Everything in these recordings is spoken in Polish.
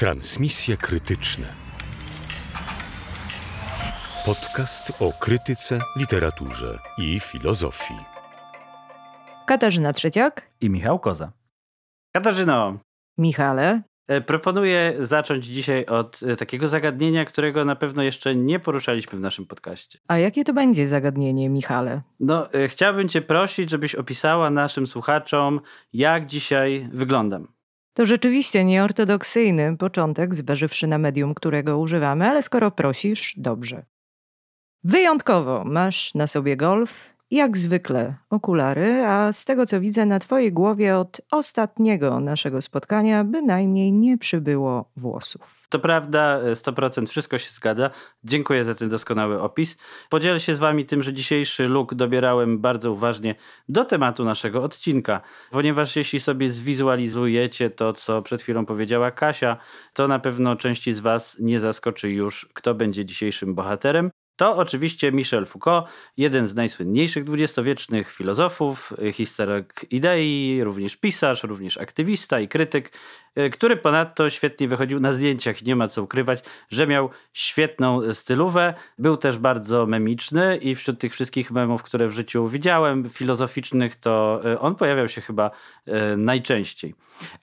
Transmisje krytyczne. Podcast o krytyce, literaturze i filozofii. Katarzyna Trzeciak i Michał Koza. Katarzyno. Michale. E, proponuję zacząć dzisiaj od e, takiego zagadnienia, którego na pewno jeszcze nie poruszaliśmy w naszym podcaście. A jakie to będzie zagadnienie, Michale? No, e, chciałbym Cię prosić, żebyś opisała naszym słuchaczom, jak dzisiaj wyglądam. To rzeczywiście nieortodoksyjny początek, zważywszy na medium, którego używamy, ale skoro prosisz, dobrze. Wyjątkowo masz na sobie golf, jak zwykle okulary, a z tego co widzę na Twojej głowie od ostatniego naszego spotkania bynajmniej nie przybyło włosów. To prawda, 100% e, wszystko się zgadza. Dziękuję za ten doskonały opis. Podzielę się z Wami tym, że dzisiejszy look dobierałem bardzo uważnie do tematu naszego odcinka, ponieważ jeśli sobie zwizualizujecie to, co przed chwilą powiedziała Kasia, to na pewno części z Was nie zaskoczy już, kto będzie dzisiejszym bohaterem. To oczywiście Michel Foucault, jeden z najsłynniejszych dwudziestowiecznych filozofów, historyk idei, również pisarz, również aktywista i krytyk, e, który ponadto świetnie wychodził na zdjęciach. Nie ma co ukrywać, że miał świetną stylówę. Był też bardzo memiczny i wśród tych wszystkich memów, które w życiu widziałem, filozoficznych, to e, on pojawiał się chyba e, najczęściej.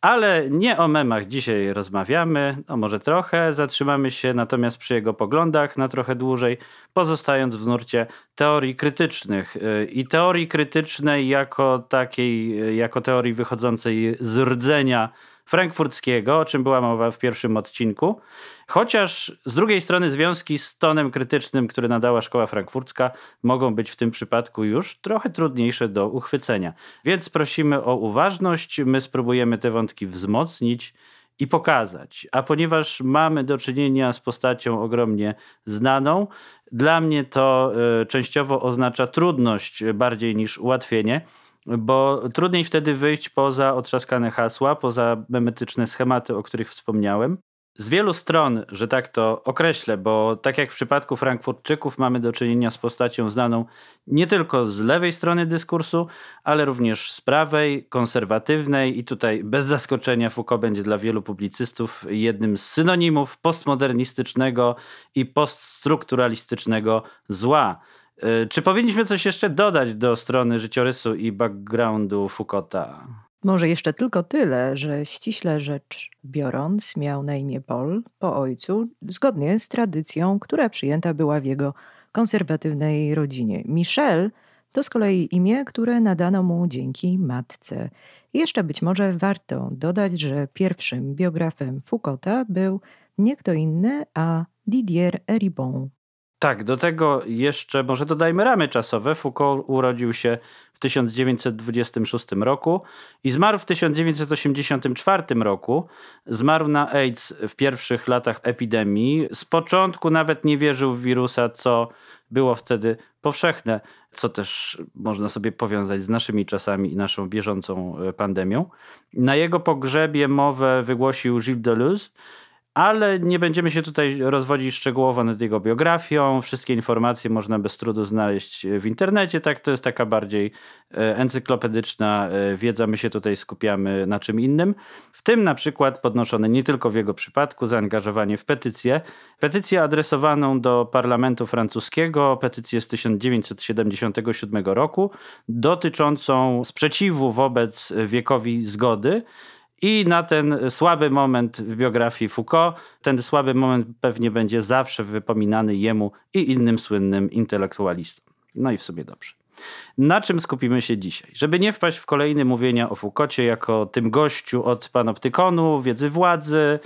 Ale nie o memach dzisiaj rozmawiamy, no może trochę. Zatrzymamy się natomiast przy jego poglądach na trochę dłużej pozostając w nurcie teorii krytycznych y, i teorii krytycznej jako takiej, y, jako teorii wychodzącej z rdzenia frankfurckiego, o czym była mowa w pierwszym odcinku. Chociaż z drugiej strony związki z tonem krytycznym, który nadała szkoła frankfurcka, mogą być w tym przypadku już trochę trudniejsze do uchwycenia. Więc prosimy o uważność, my spróbujemy te wątki wzmocnić i pokazać. A ponieważ mamy do czynienia z postacią ogromnie znaną, dla mnie to e, częściowo oznacza trudność bardziej niż ułatwienie bo trudniej wtedy wyjść poza otrzaskane hasła, poza memetyczne schematy, o których wspomniałem z wielu stron, że tak to określę, bo tak jak w przypadku Frankfurtczyków mamy do czynienia z postacią znaną nie tylko z lewej strony dyskursu, ale również z prawej, konserwatywnej i tutaj bez zaskoczenia Foucault będzie dla wielu publicystów jednym z synonimów postmodernistycznego i poststrukturalistycznego zła. Y, czy powinniśmy coś jeszcze dodać do strony życiorysu i backgroundu Foucaulta? Może jeszcze tylko tyle, że ściśle rzecz biorąc, miał na imię Paul po ojcu, zgodnie z tradycją, która przyjęta była w jego konserwatywnej rodzinie. Michel to z kolei imię, które nadano mu dzięki matce. Jeszcze być może warto dodać, że pierwszym biografem Foucaulta był nie kto inny, a Didier Eribon. Tak, do tego jeszcze może dodajmy ramy czasowe. Foucault urodził się w 1926 roku i zmarł w 1984 roku. Zmarł na AIDS w pierwszych latach epidemii. Z początku nawet nie wierzył w wirusa, co było wtedy powszechne, co też można sobie powiązać z naszymi czasami i naszą bieżącą e, pandemią. Na jego pogrzebie mowę wygłosił Gilles Deleuze, ale nie będziemy się tutaj rozwodzić szczegółowo nad jego biografią. Wszystkie informacje można bez trudu znaleźć e, w internecie. Tak, to jest taka bardziej e, encyklopedyczna e, wiedza. My się tutaj skupiamy na czym innym. W tym na przykład podnoszone nie tylko w jego przypadku zaangażowanie w petycję. Petycję adresowaną do parlamentu francuskiego, petycję z 1977 roku, dotyczącą sprzeciwu wobec wiekowi zgody. I na ten słaby moment w biografii Foucault, ten słaby moment pewnie będzie zawsze wypominany jemu i innym słynnym intelektualistom. No i w sobie dobrze. Na czym skupimy się dzisiaj? Żeby nie wpaść w kolejne mówienia o Foucaultie jako tym gościu od panoptykonu, wiedzy władzy,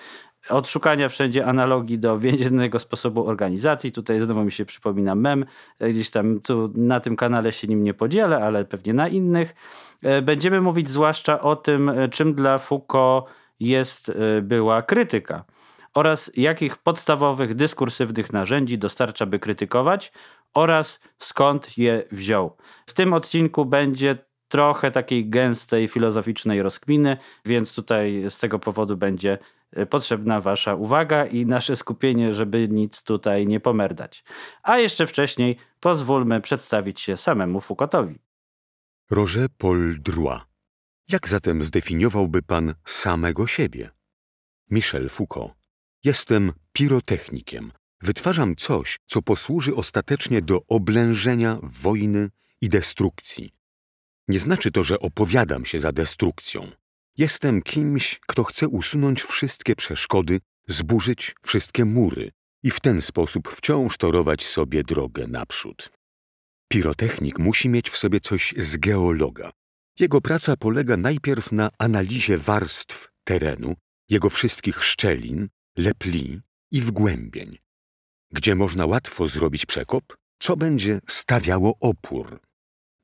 odszukania wszędzie analogii do więziennego sposobu organizacji. Tutaj znowu mi się przypomina mem, e, gdzieś tam tu na tym kanale się nim nie podzielę, ale pewnie na innych. E, będziemy mówić zwłaszcza o tym, e, czym dla Foucault jest była krytyka oraz jakich podstawowych dyskursywnych narzędzi dostarcza, by krytykować oraz skąd je wziął. W tym odcinku będzie trochę takiej gęstej filozoficznej rozkminy, więc tutaj z tego powodu będzie Y, potrzebna Wasza uwaga i nasze skupienie, żeby nic tutaj nie pomerdać. A jeszcze wcześniej pozwólmy przedstawić się samemu Foucaultowi. Roger Paul Droit. Jak zatem zdefiniowałby Pan samego siebie? Michel Foucault. Jestem pirotechnikiem. Wytwarzam coś, co posłuży ostatecznie do oblężenia wojny i destrukcji. Nie znaczy to, że opowiadam się za destrukcją. Jestem kimś, kto chce usunąć wszystkie przeszkody, zburzyć wszystkie mury i w ten sposób wciąż torować sobie drogę naprzód. Pirotechnik musi mieć w sobie coś z geologa. Jego praca polega najpierw na analizie warstw terenu, jego wszystkich szczelin, lepli i wgłębień. Gdzie można łatwo zrobić przekop, co będzie stawiało opór.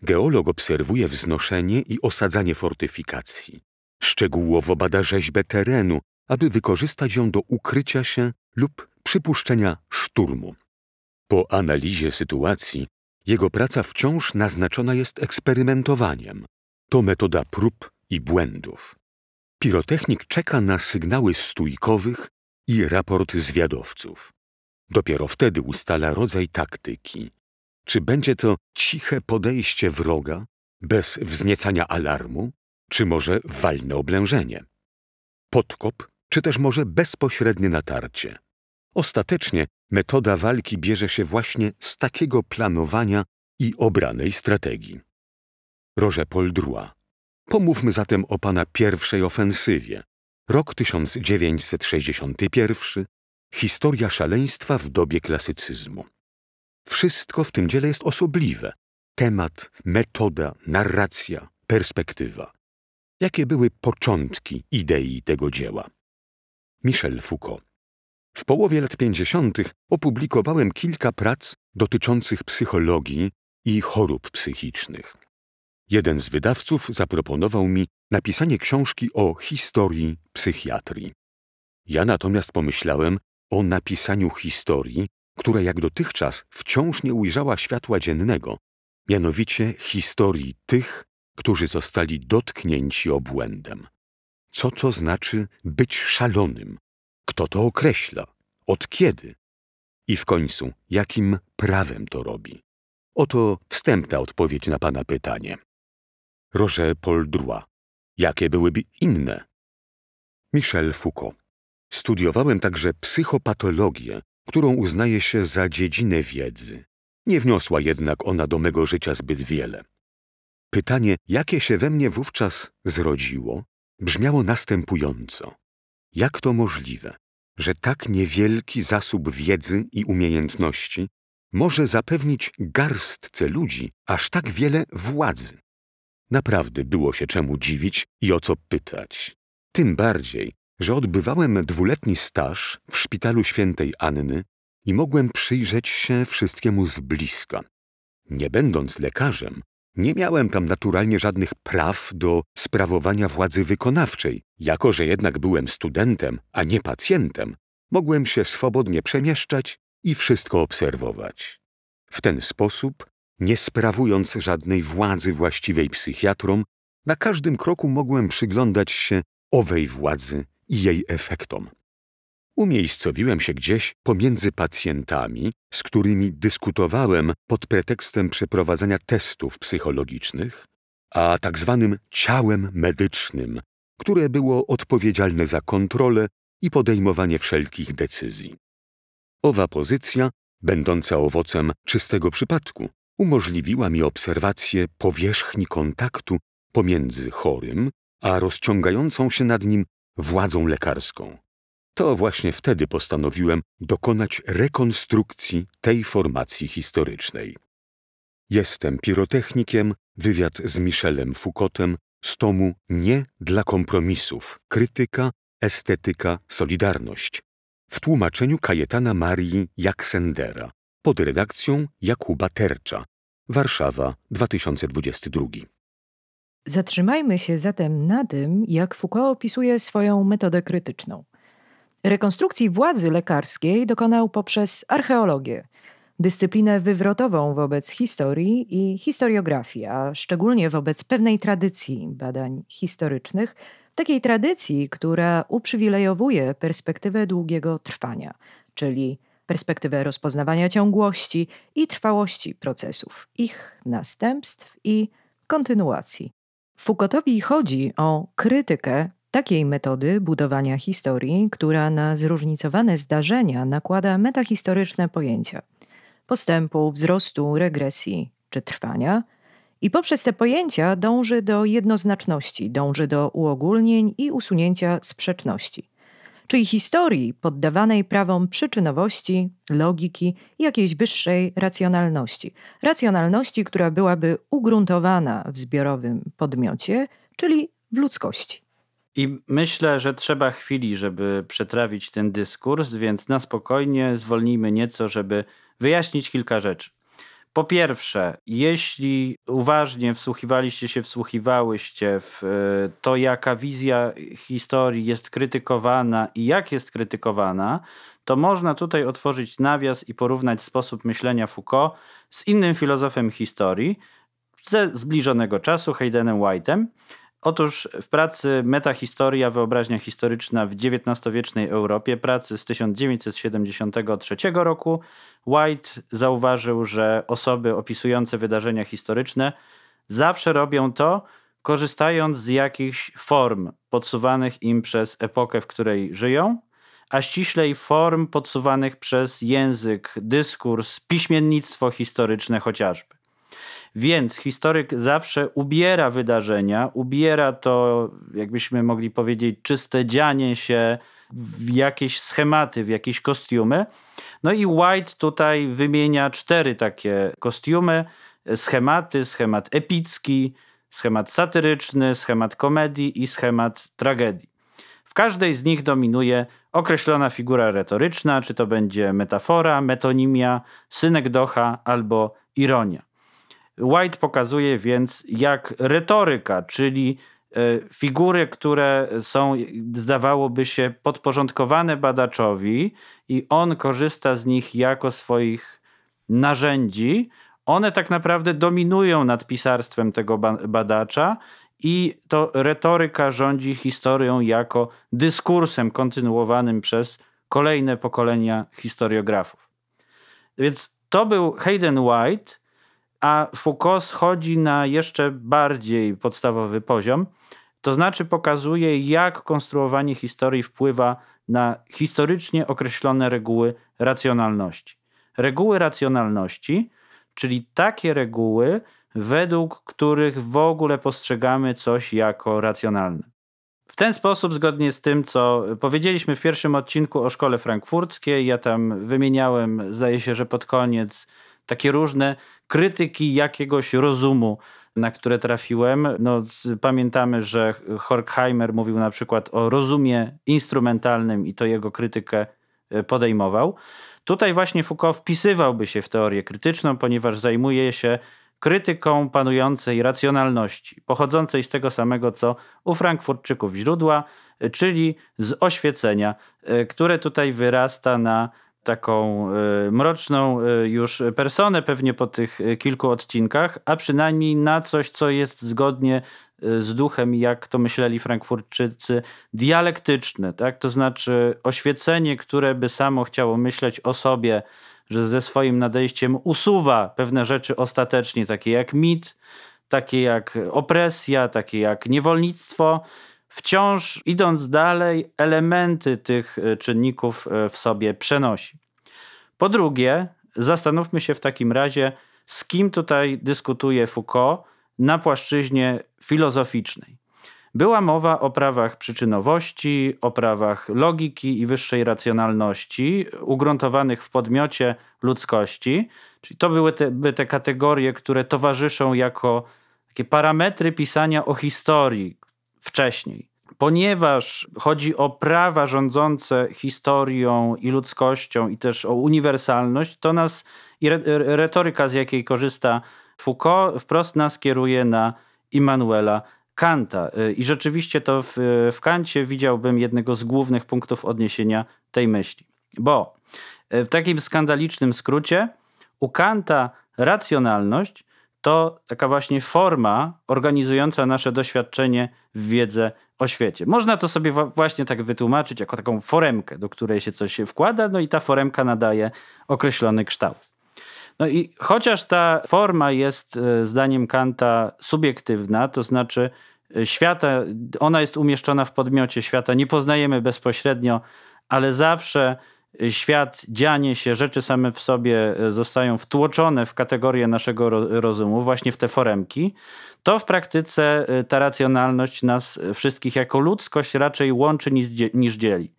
Geolog obserwuje wznoszenie i osadzanie fortyfikacji. Szczegółowo bada rzeźbę terenu, aby wykorzystać ją do ukrycia się lub przypuszczenia szturmu. Po analizie sytuacji jego praca wciąż naznaczona jest eksperymentowaniem. To metoda prób i błędów. Pirotechnik czeka na sygnały stójkowych i raport zwiadowców. Dopiero wtedy ustala rodzaj taktyki. Czy będzie to ciche podejście wroga, bez wzniecania alarmu, czy może walne oblężenie, podkop, czy też może bezpośrednie natarcie. Ostatecznie metoda walki bierze się właśnie z takiego planowania i obranej strategii. Roże Poldrua. Pomówmy zatem o pana pierwszej ofensywie. Rok 1961. Historia szaleństwa w dobie klasycyzmu. Wszystko w tym dziele jest osobliwe. Temat, metoda, narracja, perspektywa. Jakie były początki idei tego dzieła? Michel Foucault. W połowie lat 50. opublikowałem kilka prac dotyczących psychologii i chorób psychicznych. Jeden z wydawców zaproponował mi napisanie książki o historii psychiatrii. Ja natomiast pomyślałem o napisaniu historii, która jak dotychczas wciąż nie ujrzała światła dziennego, mianowicie historii tych, którzy zostali dotknięci obłędem. Co to znaczy być szalonym? Kto to określa? Od kiedy? I w końcu, jakim prawem to robi? Oto wstępna odpowiedź na pana pytanie. Roger Paul Jakie byłyby inne? Michel Foucault. Studiowałem także psychopatologię, którą uznaje się za dziedzinę wiedzy. Nie wniosła jednak ona do mego życia zbyt wiele. Pytanie, jakie się we mnie wówczas zrodziło, brzmiało następująco. Jak to możliwe, że tak niewielki zasób wiedzy i umiejętności może zapewnić garstce ludzi aż tak wiele władzy? Naprawdę było się czemu dziwić i o co pytać. Tym bardziej, że odbywałem dwuletni staż w szpitalu świętej Anny i mogłem przyjrzeć się wszystkiemu z bliska. Nie będąc lekarzem, nie miałem tam naturalnie żadnych praw do sprawowania władzy wykonawczej. Jako, że jednak byłem studentem, a nie pacjentem, mogłem się swobodnie przemieszczać i wszystko obserwować. W ten sposób, nie sprawując żadnej władzy właściwej psychiatrom, na każdym kroku mogłem przyglądać się owej władzy i jej efektom. Umiejscowiłem się gdzieś pomiędzy pacjentami, z którymi dyskutowałem pod pretekstem przeprowadzania testów psychologicznych, a tak zwanym ciałem medycznym, które było odpowiedzialne za kontrolę i podejmowanie wszelkich decyzji. Owa pozycja, będąca owocem czystego przypadku, umożliwiła mi obserwację powierzchni kontaktu pomiędzy chorym a rozciągającą się nad nim władzą lekarską. To właśnie wtedy postanowiłem dokonać rekonstrukcji tej formacji historycznej. Jestem pirotechnikiem, wywiad z Michelem Foucaultem z tomu Nie dla kompromisów – krytyka, estetyka, solidarność w tłumaczeniu Kajetana Marii Jaksendera pod redakcją Jakuba Tercza. Warszawa 2022. Zatrzymajmy się zatem na tym, jak Foucault opisuje swoją metodę krytyczną – Rekonstrukcji władzy lekarskiej dokonał poprzez archeologię, dyscyplinę wywrotową wobec historii i historiografii, a szczególnie wobec pewnej tradycji badań historycznych, takiej tradycji, która uprzywilejowuje perspektywę długiego trwania, czyli perspektywę rozpoznawania ciągłości i trwałości procesów, ich następstw i kontynuacji. Foucaultowi chodzi o krytykę takiej metody budowania historii, która na zróżnicowane zdarzenia nakłada metahistoryczne pojęcia postępu, wzrostu, regresji czy trwania. I poprzez te pojęcia dąży do jednoznaczności, dąży do uogólnień i usunięcia sprzeczności, czyli historii poddawanej prawom przyczynowości, logiki i jakiejś wyższej racjonalności. Racjonalności, która byłaby ugruntowana w zbiorowym podmiocie, czyli w ludzkości. I myślę, że trzeba chwili, żeby przetrawić ten dyskurs, więc na spokojnie zwolnijmy nieco, żeby wyjaśnić kilka rzeczy. Po pierwsze, jeśli uważnie wsłuchiwaliście się, wsłuchiwałyście w e, to, jaka wizja historii jest krytykowana i jak jest krytykowana, to można tutaj otworzyć nawias i porównać sposób myślenia Foucault z innym filozofem historii ze zbliżonego czasu, Haydenem White'em, Otóż w pracy Metahistoria wyobraźnia historyczna w XIX-wiecznej Europie, pracy z 1973 roku, White zauważył, że osoby opisujące wydarzenia historyczne zawsze robią to, korzystając z jakichś form podsuwanych im przez epokę, w której żyją, a ściślej form podsuwanych przez język, dyskurs, piśmiennictwo historyczne chociażby. Więc historyk zawsze ubiera wydarzenia, ubiera to, jakbyśmy mogli powiedzieć, czyste dzianie się w jakieś schematy, w jakieś kostiumy. No i White tutaj wymienia cztery takie kostiumy, schematy, schemat epicki, schemat satyryczny, schemat komedii i schemat tragedii. W każdej z nich dominuje określona figura retoryczna, czy to będzie metafora, metonimia, synekdocha albo ironia. White pokazuje więc, jak retoryka, czyli e, figury, które są, zdawałoby się, podporządkowane badaczowi, i on korzysta z nich jako swoich narzędzi, one tak naprawdę dominują nad pisarstwem tego badacza. I to retoryka rządzi historią jako dyskursem kontynuowanym przez kolejne pokolenia historiografów. Więc to był Hayden White, a Foucault schodzi na jeszcze bardziej podstawowy poziom, to znaczy pokazuje, jak konstruowanie historii wpływa na historycznie określone reguły racjonalności. Reguły racjonalności, czyli takie reguły, według których w ogóle postrzegamy coś jako racjonalne. W ten sposób, zgodnie z tym, co powiedzieliśmy w pierwszym odcinku o szkole frankfurckiej, ja tam wymieniałem, zdaje się, że pod koniec takie różne krytyki jakiegoś rozumu, na które trafiłem. No, pamiętamy, że Horkheimer mówił na przykład o rozumie instrumentalnym i to jego krytykę e, podejmował. Tutaj właśnie Foucault wpisywałby się w teorię krytyczną, ponieważ zajmuje się krytyką panującej racjonalności, pochodzącej z tego samego co u Frankfurtczyków źródła, e, czyli z oświecenia, e, które tutaj wyrasta na taką y, mroczną y, już personę pewnie po tych y, kilku odcinkach, a przynajmniej na coś, co jest zgodnie z duchem, jak to myśleli frankfurczycy dialektyczne, tak? to znaczy oświecenie, które by samo chciało myśleć o sobie, że ze swoim nadejściem usuwa pewne rzeczy ostatecznie, takie jak mit, takie jak opresja, takie jak niewolnictwo, wciąż idąc dalej, elementy tych e, czynników e, w sobie przenosi. Po drugie, zastanówmy się w takim razie, z kim tutaj dyskutuje Foucault na płaszczyźnie filozoficznej. Była mowa o prawach przyczynowości, o prawach logiki i wyższej racjonalności, ugruntowanych w podmiocie ludzkości. Czyli to były te, by te kategorie, które towarzyszą jako takie parametry pisania o historii, wcześniej. Ponieważ chodzi o prawa rządzące historią i ludzkością, i też o uniwersalność, to nas i retoryka, z jakiej korzysta Foucault, wprost nas kieruje na Immanuela Kanta. Y, I rzeczywiście to w, w Kancie widziałbym jednego z głównych punktów odniesienia tej myśli. Bo y, w takim skandalicznym skrócie, u Kanta racjonalność to taka właśnie forma organizująca nasze doświadczenie wiedzę o świecie. Można to sobie właśnie tak wytłumaczyć jako taką foremkę, do której się coś wkłada, no i ta foremka nadaje określony kształt. No i chociaż ta forma jest e, zdaniem Kanta subiektywna, to znaczy e, świata, ona jest umieszczona w podmiocie świata, nie poznajemy bezpośrednio, ale zawsze Y, świat, dzianie się, rzeczy same w sobie y, zostają wtłoczone w kategorię naszego rozumu, właśnie w te foremki, to w praktyce y, ta racjonalność nas wszystkich jako ludzkość raczej łączy niż dzieli.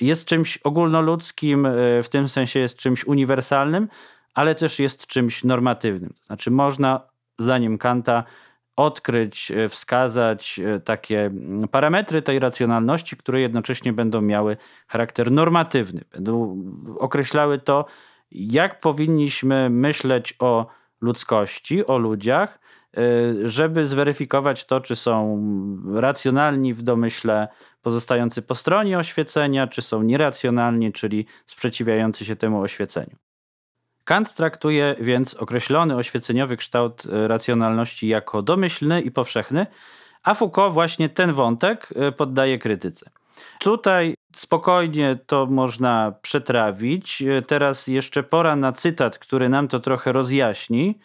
Jest czymś ogólnoludzkim, w tym sensie jest czymś uniwersalnym, ale też jest czymś normatywnym. znaczy, można, zdaniem Kanta, odkryć, e, wskazać e, takie mm, parametry tej racjonalności, które jednocześnie będą miały charakter normatywny, będą mm, określały to, jak powinniśmy myśleć o ludzkości, o ludziach, e, żeby zweryfikować to, czy są racjonalni w domyśle pozostający po stronie oświecenia, czy są nieracjonalni, czyli sprzeciwiający się temu oświeceniu. Kant traktuje więc określony oświeceniowy kształt e, racjonalności jako domyślny i powszechny, a Foucault właśnie ten wątek e, poddaje krytyce. Tutaj spokojnie to można przetrawić. E, teraz jeszcze pora na cytat, który nam to trochę rozjaśni.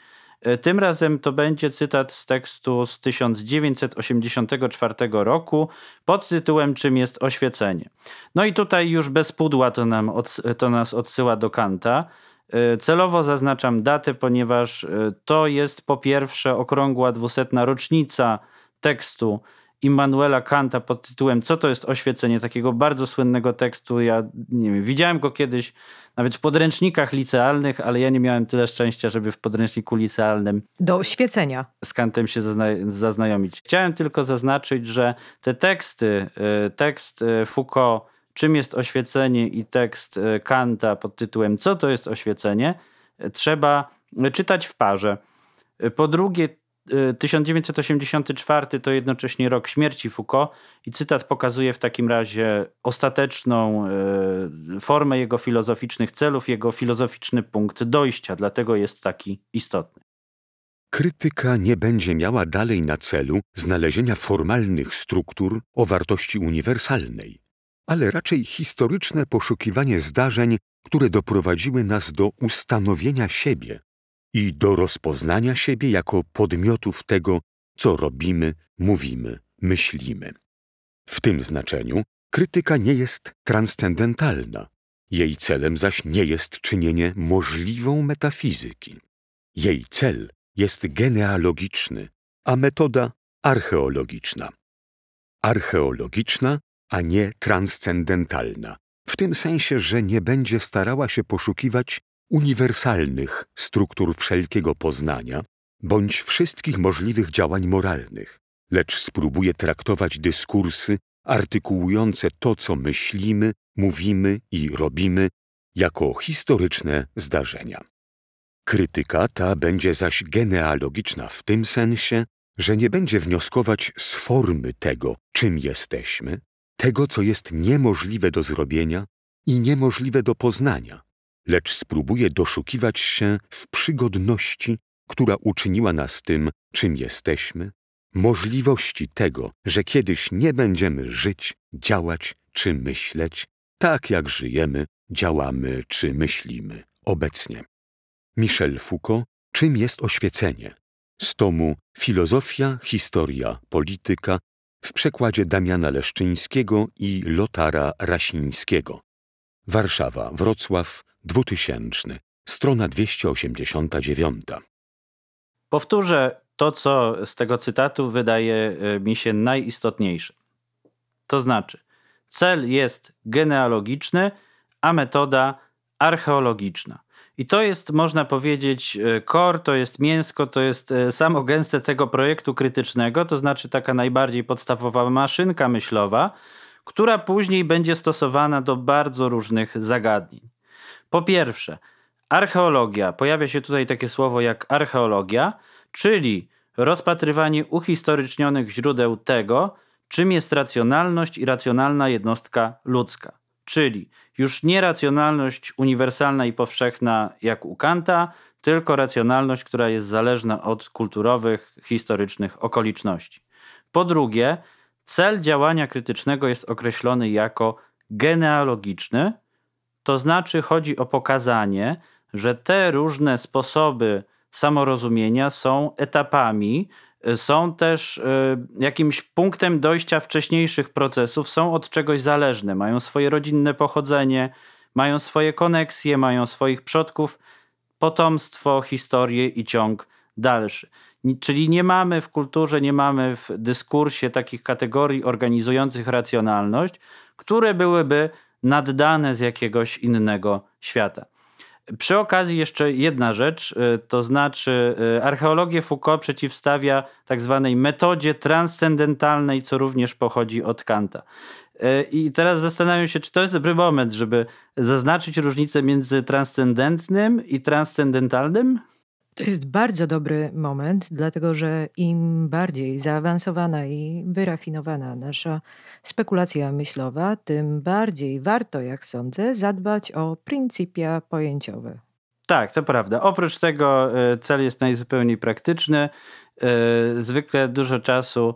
Tym razem to będzie cytat z tekstu z 1984 roku pod tytułem Czym jest oświecenie. No i tutaj już bez pudła to, nam, to nas odsyła do Kanta. E, celowo zaznaczam datę, ponieważ e, to jest po pierwsze okrągła dwusetna rocznica tekstu Immanuela Kanta pod tytułem Co to jest oświecenie? Takiego bardzo słynnego tekstu. Ja nie wiem, widziałem go kiedyś nawet w podręcznikach licealnych, ale ja nie miałem tyle szczęścia, żeby w podręczniku licealnym do oświecenia z Kantem się zazna zaznajomić. Chciałem tylko zaznaczyć, że te teksty, e, tekst Foucault czym jest oświecenie i tekst e, Kanta pod tytułem Co to jest oświecenie, e, trzeba e, czytać w parze. Po drugie, 1984 to jednocześnie rok śmierci Foucault i cytat pokazuje w takim razie ostateczną formę jego filozoficznych celów, jego filozoficzny punkt dojścia, dlatego jest taki istotny. Krytyka nie będzie miała dalej na celu znalezienia formalnych struktur o wartości uniwersalnej, ale raczej historyczne poszukiwanie zdarzeń, które doprowadziły nas do ustanowienia siebie i do rozpoznania siebie jako podmiotów tego, co robimy, mówimy, myślimy. W tym znaczeniu krytyka nie jest transcendentalna, jej celem zaś nie jest czynienie możliwą metafizyki. Jej cel jest genealogiczny, a metoda archeologiczna. Archeologiczna a nie transcendentalna, w tym sensie, że nie będzie starała się poszukiwać uniwersalnych struktur wszelkiego poznania bądź wszystkich możliwych działań moralnych, lecz spróbuje traktować dyskursy artykułujące to, co myślimy, mówimy i robimy, jako historyczne zdarzenia. Krytyka ta będzie zaś genealogiczna w tym sensie, że nie będzie wnioskować z formy tego, czym jesteśmy, tego, co jest niemożliwe do zrobienia i niemożliwe do poznania, lecz spróbuje doszukiwać się w przygodności, która uczyniła nas tym, czym jesteśmy, możliwości tego, że kiedyś nie będziemy żyć, działać czy myśleć tak, jak żyjemy, działamy czy myślimy obecnie. Michel Foucault, czym jest oświecenie? Z tomu Filozofia, Historia, Polityka w przekładzie Damiana Leszczyńskiego i Lotara Rasińskiego. Warszawa, Wrocław, 2000, strona 289. Powtórzę to, co z tego cytatu wydaje e, mi się najistotniejsze. To znaczy, cel jest genealogiczny, a metoda archeologiczna. I to jest, można powiedzieć, core, e, to jest mięsko, to jest e, samo gęste tego projektu krytycznego, to znaczy taka najbardziej podstawowa maszynka myślowa, która później będzie stosowana do bardzo różnych zagadnień. Po pierwsze, archeologia. Pojawia się tutaj takie słowo jak archeologia, czyli rozpatrywanie uhistorycznionych źródeł tego, czym jest racjonalność i racjonalna jednostka ludzka. Czyli już nie racjonalność uniwersalna i powszechna jak u Kanta, tylko racjonalność, która jest zależna od kulturowych, historycznych okoliczności. Po drugie, cel działania krytycznego jest określony jako genealogiczny, to znaczy chodzi o pokazanie, że te różne sposoby samorozumienia są etapami, są też y, jakimś punktem dojścia wcześniejszych procesów, są od czegoś zależne, mają swoje rodzinne pochodzenie, mają swoje koneksje, mają swoich przodków, potomstwo, historię i ciąg dalszy. Czyli nie mamy w kulturze, nie mamy w dyskursie takich kategorii organizujących racjonalność, które byłyby naddane z jakiegoś innego świata. Przy okazji jeszcze jedna rzecz, y, to znaczy y, archeologię Foucault przeciwstawia tak zwanej metodzie transcendentalnej, co również pochodzi od Kanta. Y, I teraz zastanawiam się, czy to jest dobry moment, żeby zaznaczyć różnicę między transcendentnym i transcendentalnym? To jest bardzo dobry moment, dlatego że im bardziej zaawansowana i wyrafinowana nasza spekulacja myślowa, tym bardziej warto, jak sądzę, zadbać o pryncypia pojęciowe. Tak, to prawda. Oprócz tego e, cel jest najzupełniej praktyczny. E, zwykle dużo czasu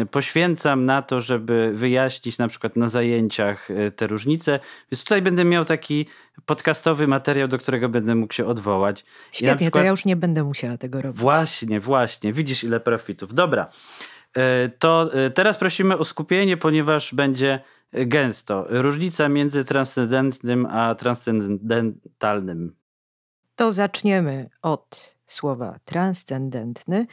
Y, poświęcam na to, żeby wyjaśnić na przykład na zajęciach y, te różnice. Więc tutaj będę miał taki podcastowy materiał, do którego będę mógł się odwołać. Świetnie, przykład... to ja już nie będę musiała tego robić. Właśnie, właśnie. Widzisz ile profitów. Dobra. Y, to teraz prosimy o skupienie, ponieważ będzie gęsto. Różnica między transcendentnym a transcendentalnym. To zaczniemy od słowa transcendentny,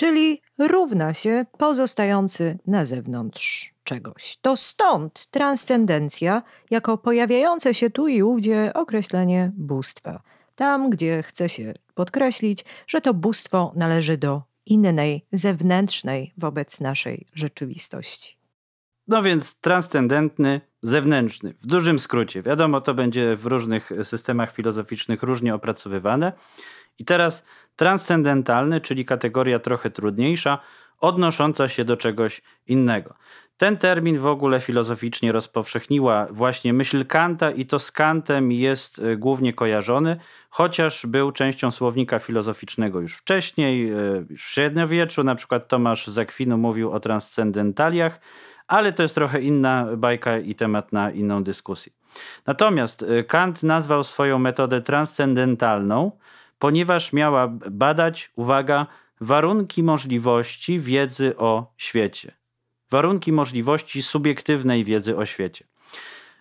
czyli równa się pozostający na zewnątrz czegoś. To stąd transcendencja jako pojawiające się tu i ówdzie określenie bóstwa. Tam, gdzie chce się podkreślić, że to bóstwo należy do innej, zewnętrznej wobec naszej rzeczywistości. No więc transcendentny, zewnętrzny, w dużym skrócie. Wiadomo, to będzie w różnych systemach filozoficznych różnie opracowywane. I teraz transcendentalny, czyli kategoria trochę trudniejsza, odnosząca się do czegoś innego. Ten termin w ogóle filozoficznie rozpowszechniła właśnie myśl Kanta i to z Kantem jest e, głównie kojarzony, chociaż był częścią słownika filozoficznego już wcześniej, e, w średniowieczu na przykład Tomasz Zakwinu mówił o transcendentaliach, ale to jest trochę inna bajka i temat na inną dyskusję. Natomiast e, Kant nazwał swoją metodę transcendentalną, ponieważ miała badać, uwaga, warunki możliwości wiedzy o świecie. Warunki możliwości subiektywnej wiedzy o świecie.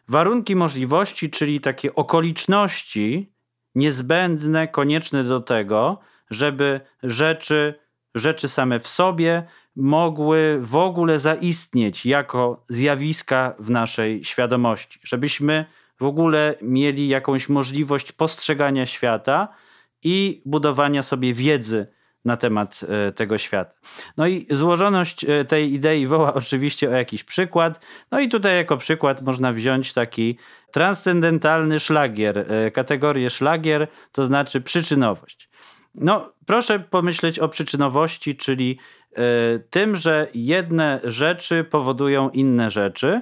Warunki możliwości, czyli takie okoliczności niezbędne, konieczne do tego, żeby rzeczy, rzeczy same w sobie mogły w ogóle zaistnieć jako zjawiska w naszej świadomości, żebyśmy w ogóle mieli jakąś możliwość postrzegania świata i budowania sobie wiedzy na temat e, tego świata. No i złożoność e, tej idei woła oczywiście o jakiś przykład. No i tutaj jako przykład można wziąć taki transcendentalny szlagier, e, kategorię szlagier, to znaczy przyczynowość. No, proszę pomyśleć o przyczynowości, czyli tym, że jedne rzeczy powodują inne rzeczy.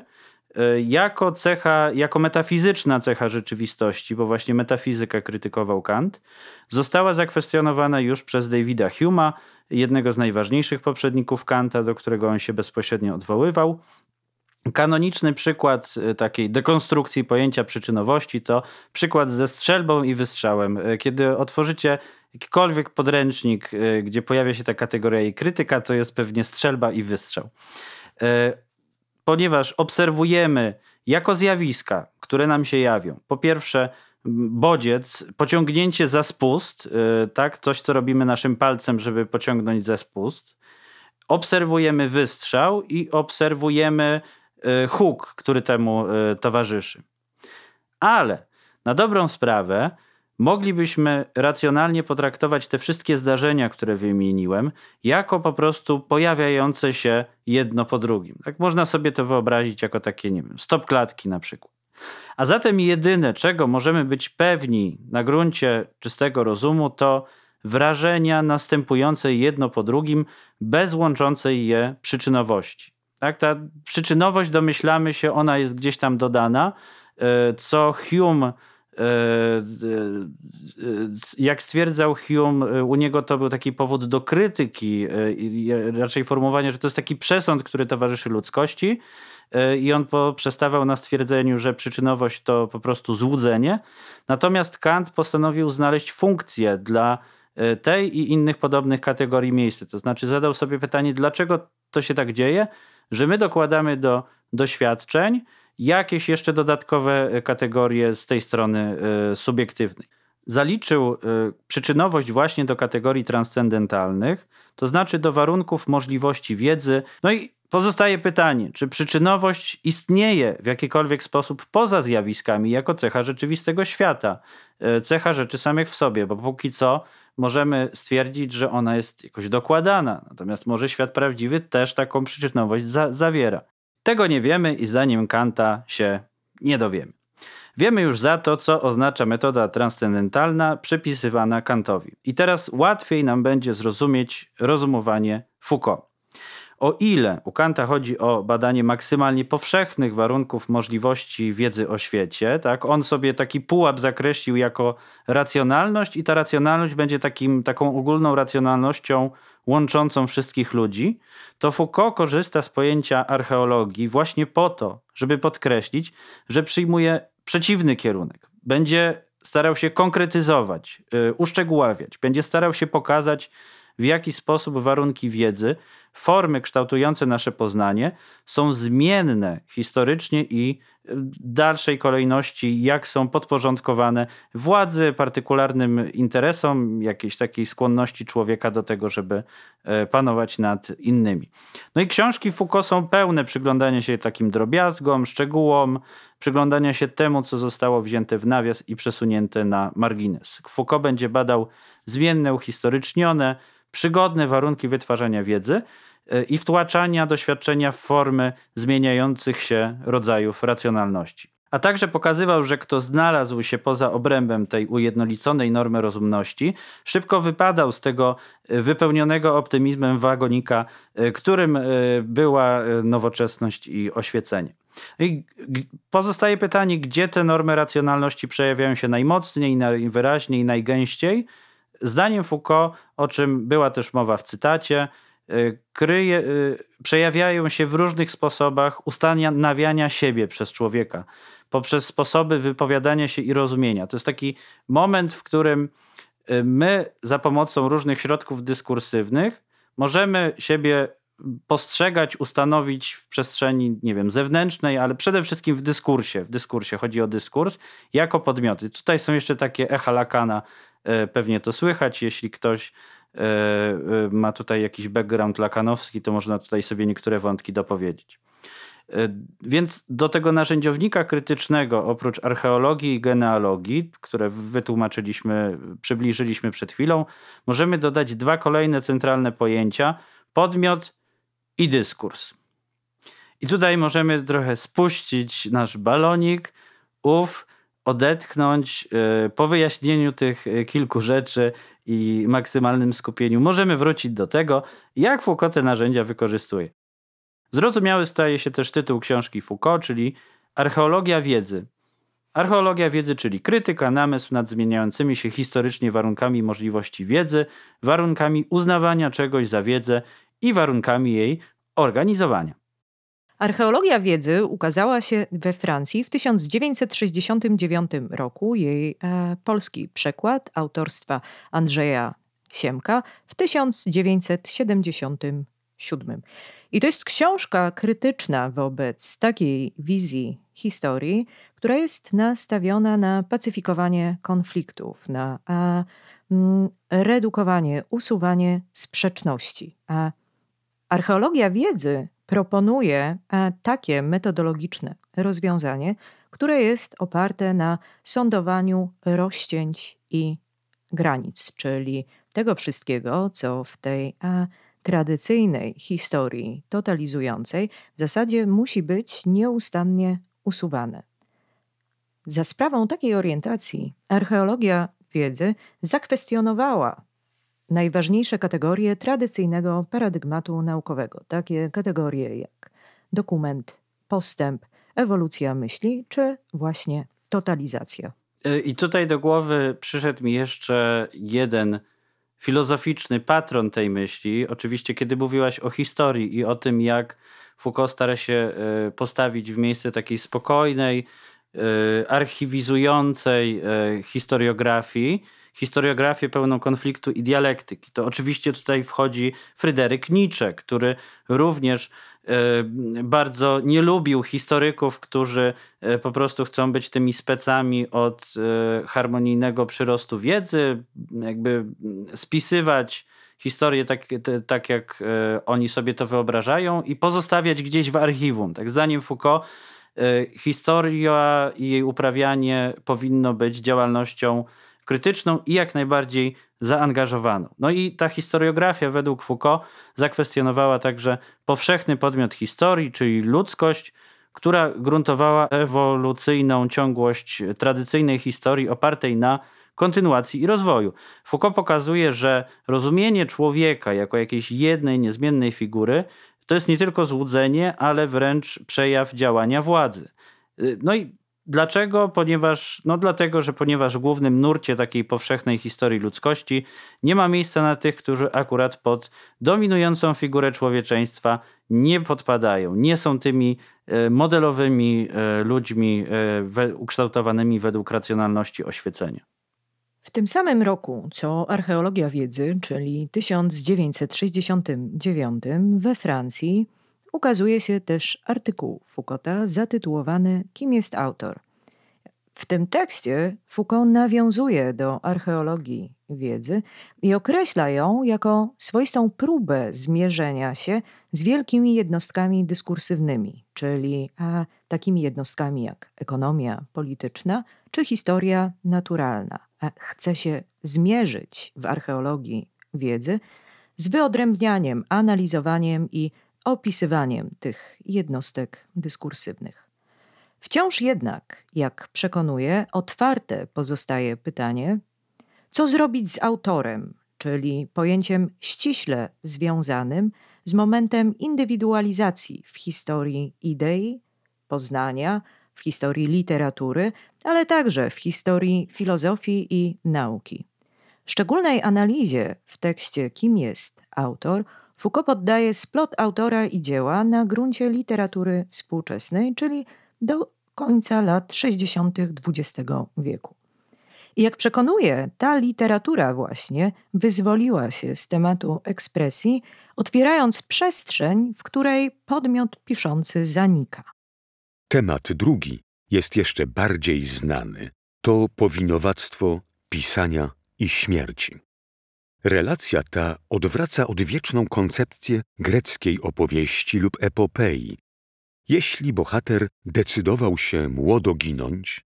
E, jako cecha, jako metafizyczna cecha rzeczywistości, bo właśnie metafizyka krytykował Kant, została zakwestionowana już przez Davida Huma, jednego z najważniejszych poprzedników Kanta, do którego on się bezpośrednio odwoływał. Kanoniczny przykład e, takiej dekonstrukcji pojęcia przyczynowości to przykład ze strzelbą i wystrzałem. E, kiedy otworzycie jakikolwiek podręcznik, gdzie pojawia się ta kategoria i krytyka, to jest pewnie strzelba i wystrzał ponieważ obserwujemy jako zjawiska, które nam się jawią. Po pierwsze, bodziec, pociągnięcie za spust, y, tak, coś co robimy naszym palcem, żeby pociągnąć za spust. Obserwujemy wystrzał i obserwujemy y, huk, który temu y, towarzyszy. Ale na dobrą sprawę, moglibyśmy racjonalnie potraktować te wszystkie zdarzenia, które wymieniłem, jako po prostu pojawiające się jedno po drugim. Tak można sobie to wyobrazić jako takie, nie wiem, stop klatki na przykład. A zatem jedyne, czego możemy być pewni na gruncie czystego rozumu, to wrażenia następujące jedno po drugim, bez łączącej je przyczynowości. Tak, ta przyczynowość, domyślamy się, ona jest gdzieś tam dodana, e, co Hume E, e, e, jak stwierdzał Hume, u niego to był taki powód do krytyki, raczej formułowanie, że to jest taki przesąd, który towarzyszy ludzkości. I on poprzestawał na stwierdzeniu, że przyczynowość to po prostu złudzenie. Natomiast Kant postanowił znaleźć funkcję dla tej i innych podobnych kategorii miejsca. To znaczy zadał sobie pytanie, dlaczego to się tak dzieje, że my dokładamy do doświadczeń jakieś jeszcze dodatkowe e, kategorie z tej strony e, subiektywnej. Zaliczył e, przyczynowość właśnie do kategorii transcendentalnych, to znaczy do warunków możliwości wiedzy. No i pozostaje pytanie, czy przyczynowość istnieje w jakikolwiek sposób poza zjawiskami jako cecha rzeczywistego świata, cecha rzeczy samych w sobie, bo póki co możemy stwierdzić, że ona jest jakoś dokładana. Natomiast może świat prawdziwy też taką przyczynowość za zawiera. Tego nie wiemy i zdaniem Kanta się nie dowiemy. Wiemy już za to, co oznacza metoda transcendentalna przypisywana Kantowi. I teraz łatwiej nam będzie zrozumieć rozumowanie Foucault. O ile u Kanta chodzi o badanie maksymalnie powszechnych warunków możliwości wiedzy o świecie, tak, on sobie taki pułap zakreślił jako racjonalność i ta racjonalność będzie takim, taką ogólną racjonalnością łączącą wszystkich ludzi, to Foucault korzysta z pojęcia archeologii właśnie po to, żeby podkreślić, że przyjmuje przeciwny kierunek. Będzie starał się konkretyzować, y, uszczegóławiać, będzie starał się pokazać, w jaki sposób warunki wiedzy formy kształtujące nasze poznanie są zmienne historycznie i dalszej kolejności, jak są podporządkowane władzy, partykularnym interesom, jakiejś takiej skłonności człowieka do tego, żeby e, panować nad innymi. No i książki Foucault są pełne przyglądania się takim drobiazgom, szczegółom, przyglądania się temu, co zostało wzięte w nawias i przesunięte na margines. Foucault będzie badał zmienne, uhistorycznione, przygodne warunki wytwarzania wiedzy, E, i wtłaczania doświadczenia w formy zmieniających się rodzajów racjonalności. A także pokazywał, że kto znalazł się poza obrębem tej ujednoliconej normy rozumności, szybko wypadał z tego e, wypełnionego optymizmem wagonika, e, którym była nowoczesność i oświecenie. I pozostaje pytanie, gdzie te normy racjonalności przejawiają się najmocniej, najwyraźniej, najgęściej. Zdaniem Foucault, o czym była też mowa w cytacie, Y, y, przejawiają się w różnych sposobach ustanawiania siebie przez człowieka, poprzez sposoby wypowiadania się i rozumienia. To jest taki moment, w którym y, my za pomocą różnych środków dyskursywnych możemy siebie postrzegać, ustanowić w przestrzeni, nie wiem, zewnętrznej, ale przede wszystkim w dyskursie. W dyskursie chodzi o dyskurs jako podmioty. Tutaj są jeszcze takie echa Lakana, pewnie to słychać, jeśli ktoś E, e, ma tutaj jakiś background lakanowski, to można tutaj sobie niektóre wątki dopowiedzieć. E, więc do tego narzędziownika krytycznego, oprócz archeologii i genealogii, które wytłumaczyliśmy, przybliżyliśmy przed chwilą, możemy dodać dwa kolejne centralne pojęcia: podmiot i dyskurs. I tutaj możemy trochę spuścić nasz balonik. Ów odetchnąć e, po wyjaśnieniu tych e, kilku rzeczy i maksymalnym skupieniu. Możemy wrócić do tego, jak Foucault te narzędzia wykorzystuje. Zrozumiały staje się też tytuł książki Foucault, czyli Archeologia wiedzy. Archeologia wiedzy, czyli krytyka, namysł nad zmieniającymi się historycznie warunkami możliwości wiedzy, warunkami uznawania czegoś za wiedzę i warunkami jej organizowania. Archeologia wiedzy ukazała się we Francji w 1969 roku. Jej e, polski przekład autorstwa Andrzeja Siemka w 1977. I to jest książka krytyczna wobec takiej wizji historii, która jest nastawiona na pacyfikowanie konfliktów, na a, m, redukowanie, usuwanie sprzeczności. A archeologia wiedzy proponuje takie metodologiczne rozwiązanie, które jest oparte na sądowaniu rozcięć i granic, czyli tego wszystkiego, co w tej e, tradycyjnej historii totalizującej w zasadzie musi być nieustannie usuwane. Za sprawą takiej orientacji archeologia wiedzy zakwestionowała Najważniejsze kategorie tradycyjnego paradygmatu naukowego, takie kategorie jak dokument, postęp, ewolucja myśli czy właśnie totalizacja. E, I tutaj do głowy przyszedł mi jeszcze jeden filozoficzny patron tej myśli. Oczywiście, kiedy mówiłaś o historii i o tym, jak Foucault stara się e, postawić w miejsce takiej spokojnej, e, archiwizującej historiografii, historiografię pełną konfliktu i dialektyki. To oczywiście tutaj wchodzi Fryderyk Nietzsche, który również e, bardzo nie lubił historyków, którzy e, po prostu chcą być tymi specami od e, harmonijnego przyrostu wiedzy, jakby mm, spisywać historię tak, tak jak oni sobie to wyobrażają i pozostawiać gdzieś w archiwum. Tak zdaniem Foucault historia i jej uprawianie powinno być działalnością krytyczną i jak najbardziej zaangażowaną. No i ta historiografia według Foucault zakwestionowała także powszechny podmiot historii, czyli ludzkość, która gruntowała ewolucyjną ciągłość tradycyjnej historii opartej na kontynuacji i rozwoju. Foucault pokazuje, że rozumienie człowieka jako jakiejś jednej niezmiennej figury to jest nie tylko złudzenie, ale wręcz przejaw działania władzy. Y, no i Dlaczego? Ponieważ, no dlatego, że ponieważ w głównym nurcie takiej powszechnej historii ludzkości nie ma miejsca na tych, którzy akurat pod dominującą figurę człowieczeństwa nie podpadają, nie są tymi e, modelowymi e, ludźmi e, ukształtowanymi według racjonalności oświecenia. W tym samym roku, co archeologia wiedzy, czyli 1969, we Francji ukazuje się też artykuł Foucaulta zatytułowany Kim jest autor? W tym tekście Foucault nawiązuje do archeologii wiedzy i określa ją jako swoistą próbę zmierzenia się z wielkimi jednostkami dyskursywnymi, czyli a, takimi jednostkami jak ekonomia polityczna czy historia naturalna. A chce się zmierzyć w archeologii wiedzy z wyodrębnianiem, analizowaniem i opisywaniem tych jednostek dyskursywnych. Wciąż jednak, jak przekonuje, otwarte pozostaje pytanie, co zrobić z autorem, czyli pojęciem ściśle związanym z momentem indywidualizacji w historii idei, poznania, w historii literatury, ale także w historii filozofii i nauki. Szczególnej analizie w tekście Kim jest autor Foucault poddaje splot autora i dzieła na gruncie literatury współczesnej, czyli do końca lat 60. XX wieku. I jak przekonuje, ta literatura właśnie wyzwoliła się z tematu ekspresji, otwierając przestrzeń, w której podmiot piszący zanika. Temat drugi jest jeszcze bardziej znany. To powinowactwo pisania i śmierci. Relacja ta odwraca odwieczną koncepcję greckiej opowieści lub epopei. Jeśli bohater decydował się młodo ginąć,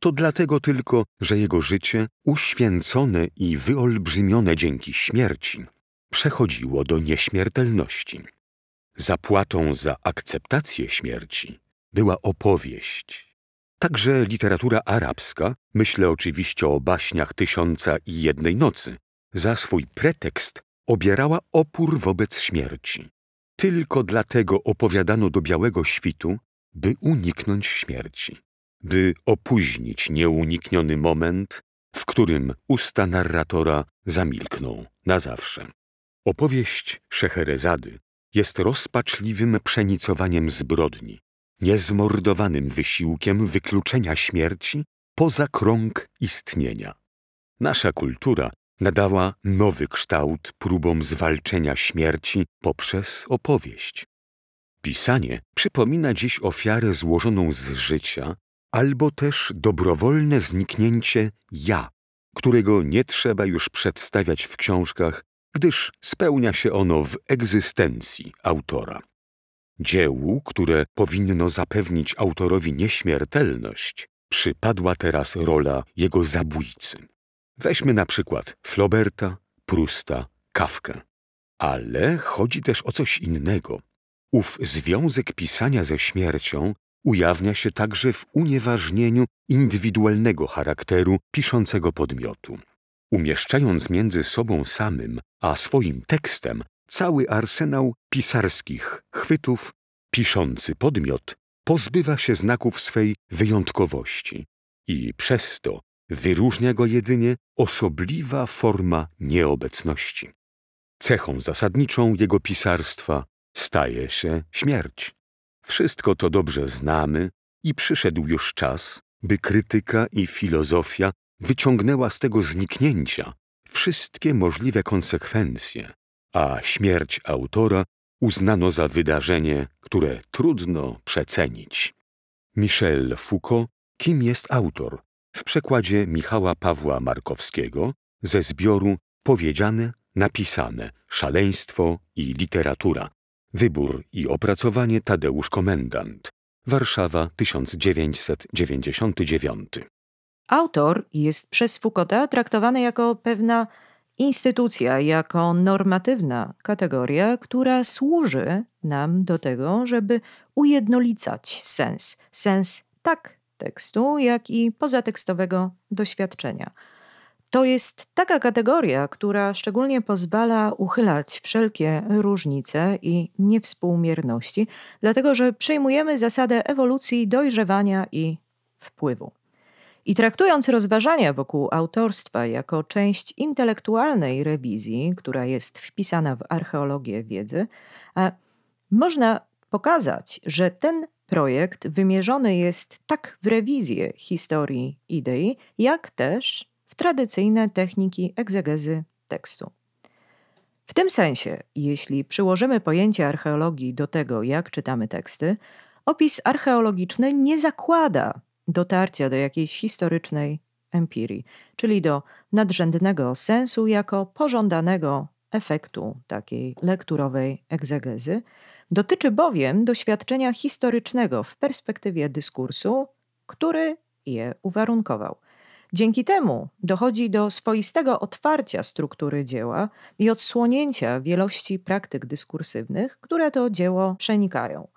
to dlatego tylko, że jego życie, uświęcone i wyolbrzymione dzięki śmierci, przechodziło do nieśmiertelności. Zapłatą za akceptację śmierci była opowieść. Także literatura arabska, myślę oczywiście o baśniach Tysiąca i Jednej Nocy, za swój pretekst obierała opór wobec śmierci. Tylko dlatego opowiadano do białego świtu, by uniknąć śmierci, by opóźnić nieunikniony moment, w którym usta narratora zamilkną na zawsze. Opowieść Szeherezady jest rozpaczliwym przenicowaniem zbrodni, niezmordowanym wysiłkiem wykluczenia śmierci poza krąg istnienia. Nasza kultura nadała nowy kształt próbom zwalczenia śmierci poprzez opowieść. Pisanie przypomina dziś ofiarę złożoną z życia albo też dobrowolne zniknięcie ja, którego nie trzeba już przedstawiać w książkach, gdyż spełnia się ono w egzystencji autora. Dziełu, które powinno zapewnić autorowi nieśmiertelność, przypadła teraz rola jego zabójcy. Weźmy na przykład Flauberta, Prusta, Kawkę. Ale chodzi też o coś innego. Ów związek pisania ze śmiercią ujawnia się także w unieważnieniu indywidualnego charakteru piszącego podmiotu. Umieszczając między sobą samym a swoim tekstem cały arsenał pisarskich chwytów, piszący podmiot pozbywa się znaków swej wyjątkowości i przez to Wyróżnia go jedynie osobliwa forma nieobecności. Cechą zasadniczą jego pisarstwa staje się śmierć. Wszystko to dobrze znamy i przyszedł już czas, by krytyka i filozofia wyciągnęła z tego zniknięcia wszystkie możliwe konsekwencje, a śmierć autora uznano za wydarzenie, które trudno przecenić. Michel Foucault, kim jest autor, w przekładzie Michała Pawła Markowskiego ze zbioru Powiedziane, napisane, szaleństwo i literatura. Wybór i opracowanie Tadeusz Komendant. Warszawa 1999. Autor jest przez Foucaulta traktowany jako pewna instytucja, jako normatywna kategoria, która służy nam do tego, żeby ujednolicać sens. Sens tak tekstu, jak i pozatekstowego doświadczenia. To jest taka kategoria, która szczególnie pozwala uchylać wszelkie różnice i niewspółmierności, dlatego że przyjmujemy zasadę ewolucji, dojrzewania i wpływu. I traktując rozważania wokół autorstwa jako część intelektualnej rewizji, która jest wpisana w archeologię wiedzy, można pokazać, że ten Projekt wymierzony jest tak w rewizję historii idei, jak też w tradycyjne techniki egzegezy tekstu. W tym sensie, jeśli przyłożymy pojęcie archeologii do tego, jak czytamy teksty, opis archeologiczny nie zakłada dotarcia do jakiejś historycznej empirii, czyli do nadrzędnego sensu jako pożądanego efektu takiej lekturowej egzegezy, Dotyczy bowiem doświadczenia historycznego w perspektywie dyskursu, który je uwarunkował. Dzięki temu dochodzi do swoistego otwarcia struktury dzieła i odsłonięcia wielości praktyk dyskursywnych, które to dzieło przenikają.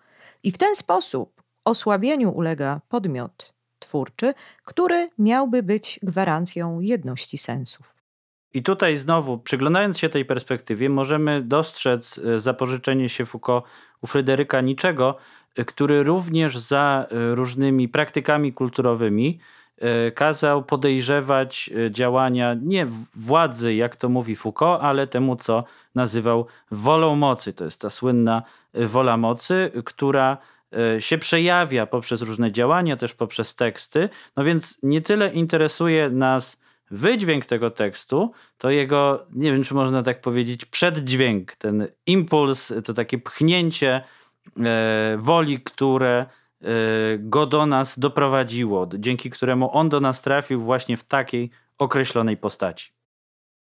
I w ten sposób osłabieniu ulega podmiot twórczy, który miałby być gwarancją jedności sensów. I tutaj znowu, przyglądając się tej perspektywie, możemy dostrzec e, zapożyczenie się Foucault u Fryderyka Niczego, e, który również za e, różnymi praktykami kulturowymi kazał podejrzewać działania nie władzy, jak to mówi Foucault, ale temu, co nazywał wolą mocy. To jest ta słynna wola mocy, która się przejawia poprzez różne działania, też poprzez teksty. No więc nie tyle interesuje nas wydźwięk tego tekstu to jego, nie wiem czy można tak powiedzieć, przeddźwięk, ten impuls, to takie pchnięcie e, woli, które e, go do nas doprowadziło, dzięki któremu on do nas trafił właśnie w takiej określonej postaci.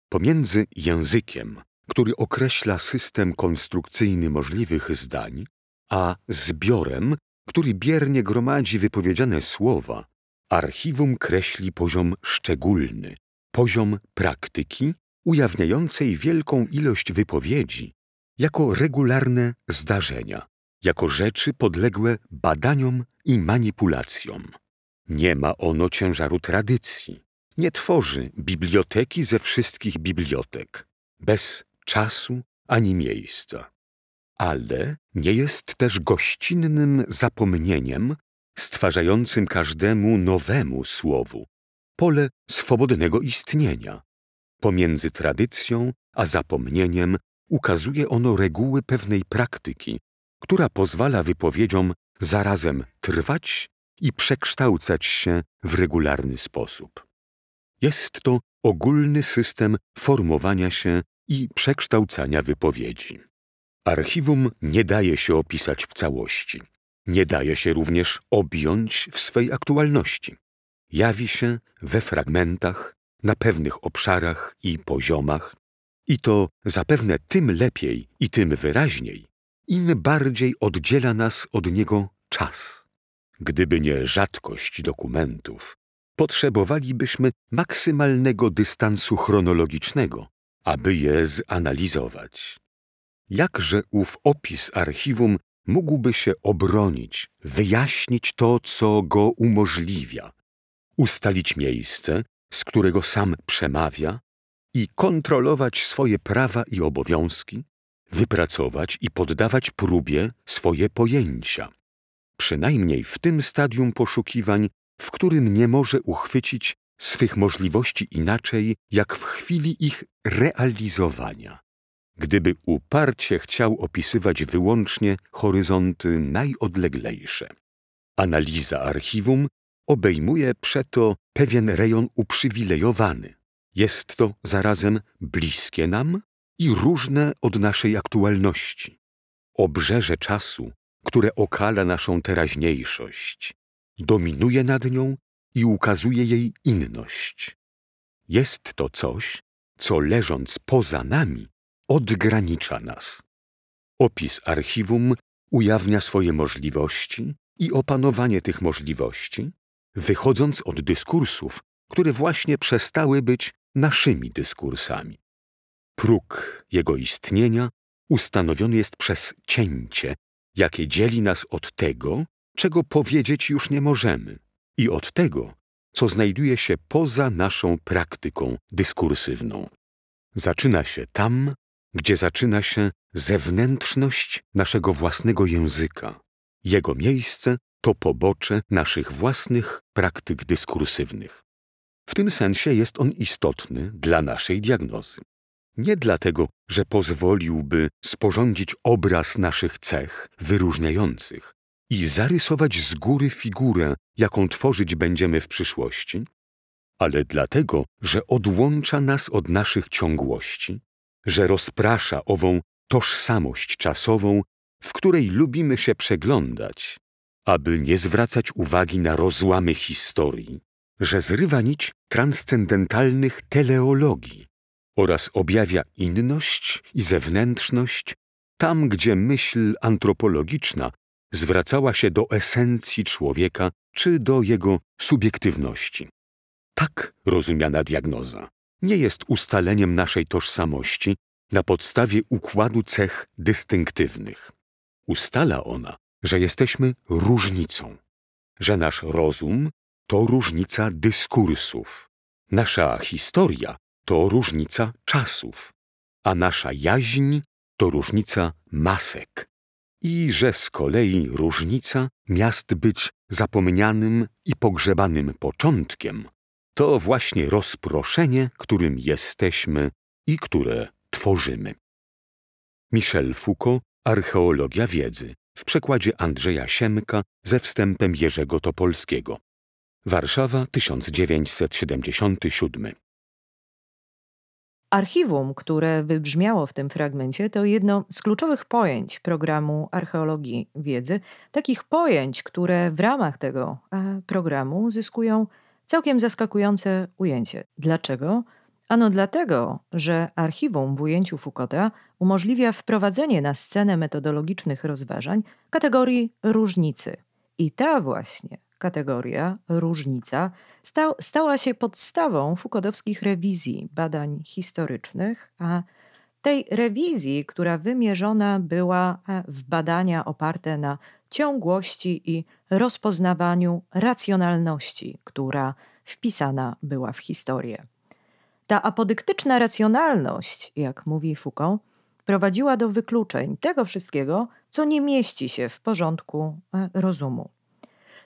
Pomiędzy językiem, który określa system konstrukcyjny możliwych zdań, a zbiorem, który biernie gromadzi wypowiedziane słowa, Archiwum kreśli poziom szczególny, poziom praktyki ujawniającej wielką ilość wypowiedzi jako regularne zdarzenia, jako rzeczy podległe badaniom i manipulacjom. Nie ma ono ciężaru tradycji, nie tworzy biblioteki ze wszystkich bibliotek, bez czasu ani miejsca. Ale nie jest też gościnnym zapomnieniem stwarzającym każdemu nowemu słowu pole swobodnego istnienia. Pomiędzy tradycją a zapomnieniem ukazuje ono reguły pewnej praktyki, która pozwala wypowiedziom zarazem trwać i przekształcać się w regularny sposób. Jest to ogólny system formowania się i przekształcania wypowiedzi. Archiwum nie daje się opisać w całości. Nie daje się również objąć w swej aktualności. Jawi się we fragmentach, na pewnych obszarach i poziomach, i to zapewne tym lepiej i tym wyraźniej, im bardziej oddziela nas od niego czas. Gdyby nie rzadkość dokumentów, potrzebowalibyśmy maksymalnego dystansu chronologicznego, aby je zanalizować. Jakże ów opis archiwum mógłby się obronić, wyjaśnić to, co go umożliwia, ustalić miejsce, z którego sam przemawia i kontrolować swoje prawa i obowiązki, wypracować i poddawać próbie swoje pojęcia. Przynajmniej w tym stadium poszukiwań, w którym nie może uchwycić swych możliwości inaczej, jak w chwili ich realizowania gdyby uparcie chciał opisywać wyłącznie horyzonty najodleglejsze. Analiza archiwum obejmuje przeto pewien rejon uprzywilejowany. Jest to zarazem bliskie nam i różne od naszej aktualności. Obrzeże czasu, które okala naszą teraźniejszość, dominuje nad nią i ukazuje jej inność. Jest to coś, co leżąc poza nami, odgranicza nas. Opis archiwum ujawnia swoje możliwości i opanowanie tych możliwości, wychodząc od dyskursów, które właśnie przestały być naszymi dyskursami. Próg jego istnienia ustanowiony jest przez cięcie, jakie dzieli nas od tego, czego powiedzieć już nie możemy, i od tego, co znajduje się poza naszą praktyką dyskursywną. Zaczyna się tam, gdzie zaczyna się zewnętrzność naszego własnego języka. Jego miejsce to pobocze naszych własnych praktyk dyskursywnych. W tym sensie jest on istotny dla naszej diagnozy. Nie dlatego, że pozwoliłby sporządzić obraz naszych cech wyróżniających i zarysować z góry figurę, jaką tworzyć będziemy w przyszłości, ale dlatego, że odłącza nas od naszych ciągłości, że rozprasza ową tożsamość czasową, w której lubimy się przeglądać, aby nie zwracać uwagi na rozłamy historii, że zrywa nić transcendentalnych teleologii oraz objawia inność i zewnętrzność tam, gdzie myśl antropologiczna zwracała się do esencji człowieka czy do jego subiektywności. Tak rozumiana diagnoza nie jest ustaleniem naszej tożsamości na podstawie układu cech dystynktywnych. Ustala ona, że jesteśmy różnicą, że nasz rozum to różnica dyskursów, nasza historia to różnica czasów, a nasza jaźń to różnica masek. I że z kolei różnica, miast być zapomnianym i pogrzebanym początkiem, to właśnie rozproszenie, którym jesteśmy i które tworzymy. Michel Foucault, Archeologia Wiedzy, w przekładzie Andrzeja Siemka ze wstępem Jerzego Topolskiego. Warszawa 1977. Archiwum, które wybrzmiało w tym fragmencie, to jedno z kluczowych pojęć programu archeologii wiedzy, takich pojęć, które w ramach tego e, programu zyskują Całkiem zaskakujące ujęcie. Dlaczego? Ano dlatego, że archiwum w ujęciu Foucaulta umożliwia wprowadzenie na scenę metodologicznych rozważań kategorii różnicy. I ta właśnie kategoria różnica stała się podstawą Foucaultowskich rewizji badań historycznych, a tej rewizji, która wymierzona była e, w badania oparte na ciągłości i rozpoznawaniu racjonalności, która wpisana była w historię. Ta apodyktyczna racjonalność, jak mówi Foucault, prowadziła do wykluczeń tego wszystkiego, co nie mieści się w porządku e, rozumu.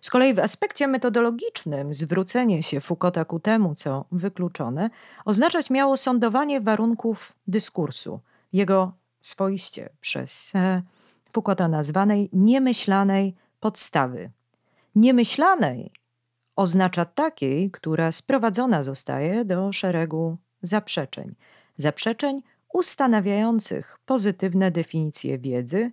Z kolei w aspekcie metodologicznym zwrócenie się Foucaulta ku temu, co wykluczone, oznaczać miało sądowanie warunków dyskursu, jego swoiście przez e, pokładana nazwanej niemyślanej podstawy. Niemyślanej oznacza takiej, która sprowadzona zostaje do szeregu zaprzeczeń. Zaprzeczeń ustanawiających pozytywne definicje wiedzy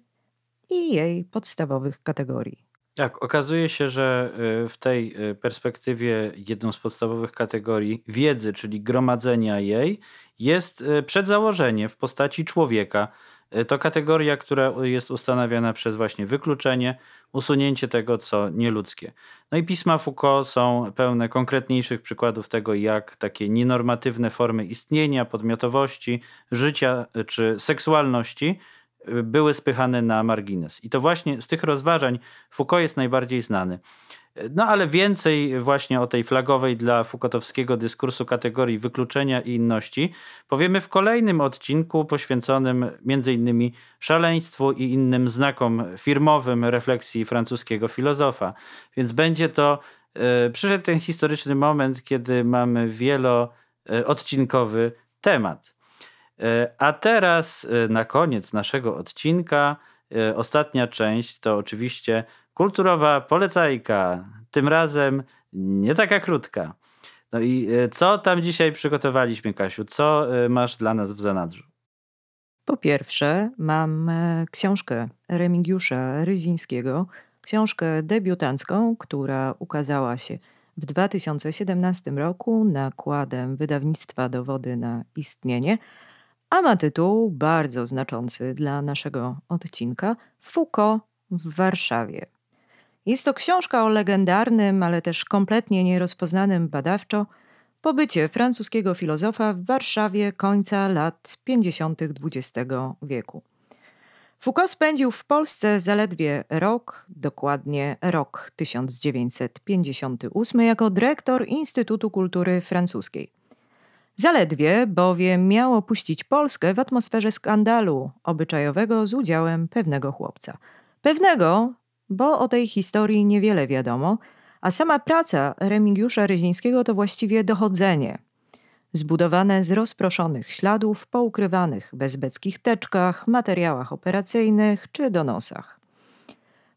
i jej podstawowych kategorii. Tak, okazuje się, że y, w tej y, perspektywie jedną z podstawowych kategorii wiedzy, czyli gromadzenia jej, jest y, przedzałożenie w postaci człowieka, Y, to kategoria, która jest ustanawiana przez właśnie wykluczenie, usunięcie tego, co nieludzkie. No i pisma Foucault są pełne konkretniejszych przykładów tego, jak takie nienormatywne formy istnienia, podmiotowości, życia y, czy seksualności y, były spychane na margines. I to właśnie z tych rozważań Foucault jest najbardziej znany. No ale więcej właśnie o tej flagowej dla Foucaultowskiego dyskursu kategorii wykluczenia i inności powiemy w kolejnym odcinku poświęconym m.in. szaleństwu i innym znakom firmowym refleksji francuskiego filozofa. Więc będzie to, yy, przyszedł ten historyczny moment, kiedy mamy wieloodcinkowy temat. E, a teraz e, na koniec naszego odcinka, ostatnia część to oczywiście kulturowa polecajka, tym razem nie taka krótka. No i e, co tam dzisiaj przygotowaliśmy, Kasiu? Co e, masz dla nas w zanadrzu? Po pierwsze, mam e, książkę Remigiusza Ryzińskiego, książkę debiutancką, która ukazała się w 2017 roku nakładem wydawnictwa Dowody na Istnienie, a ma tytuł bardzo znaczący dla naszego odcinka Foucault w Warszawie. Jest to książka o legendarnym, ale też kompletnie nierozpoznanym badawczo pobycie francuskiego filozofa w Warszawie końca lat 50. XX wieku. Foucault spędził w Polsce zaledwie rok, dokładnie rok 1958, jako dyrektor Instytutu Kultury Francuskiej. Zaledwie, bowiem miał opuścić Polskę w atmosferze skandalu obyczajowego z udziałem pewnego chłopca. Pewnego, bo o tej historii niewiele wiadomo, a sama praca Remigiusza Ryzińskiego to właściwie dochodzenie. Zbudowane z rozproszonych śladów poukrywanych w bezbeckich teczkach, materiałach operacyjnych czy donosach.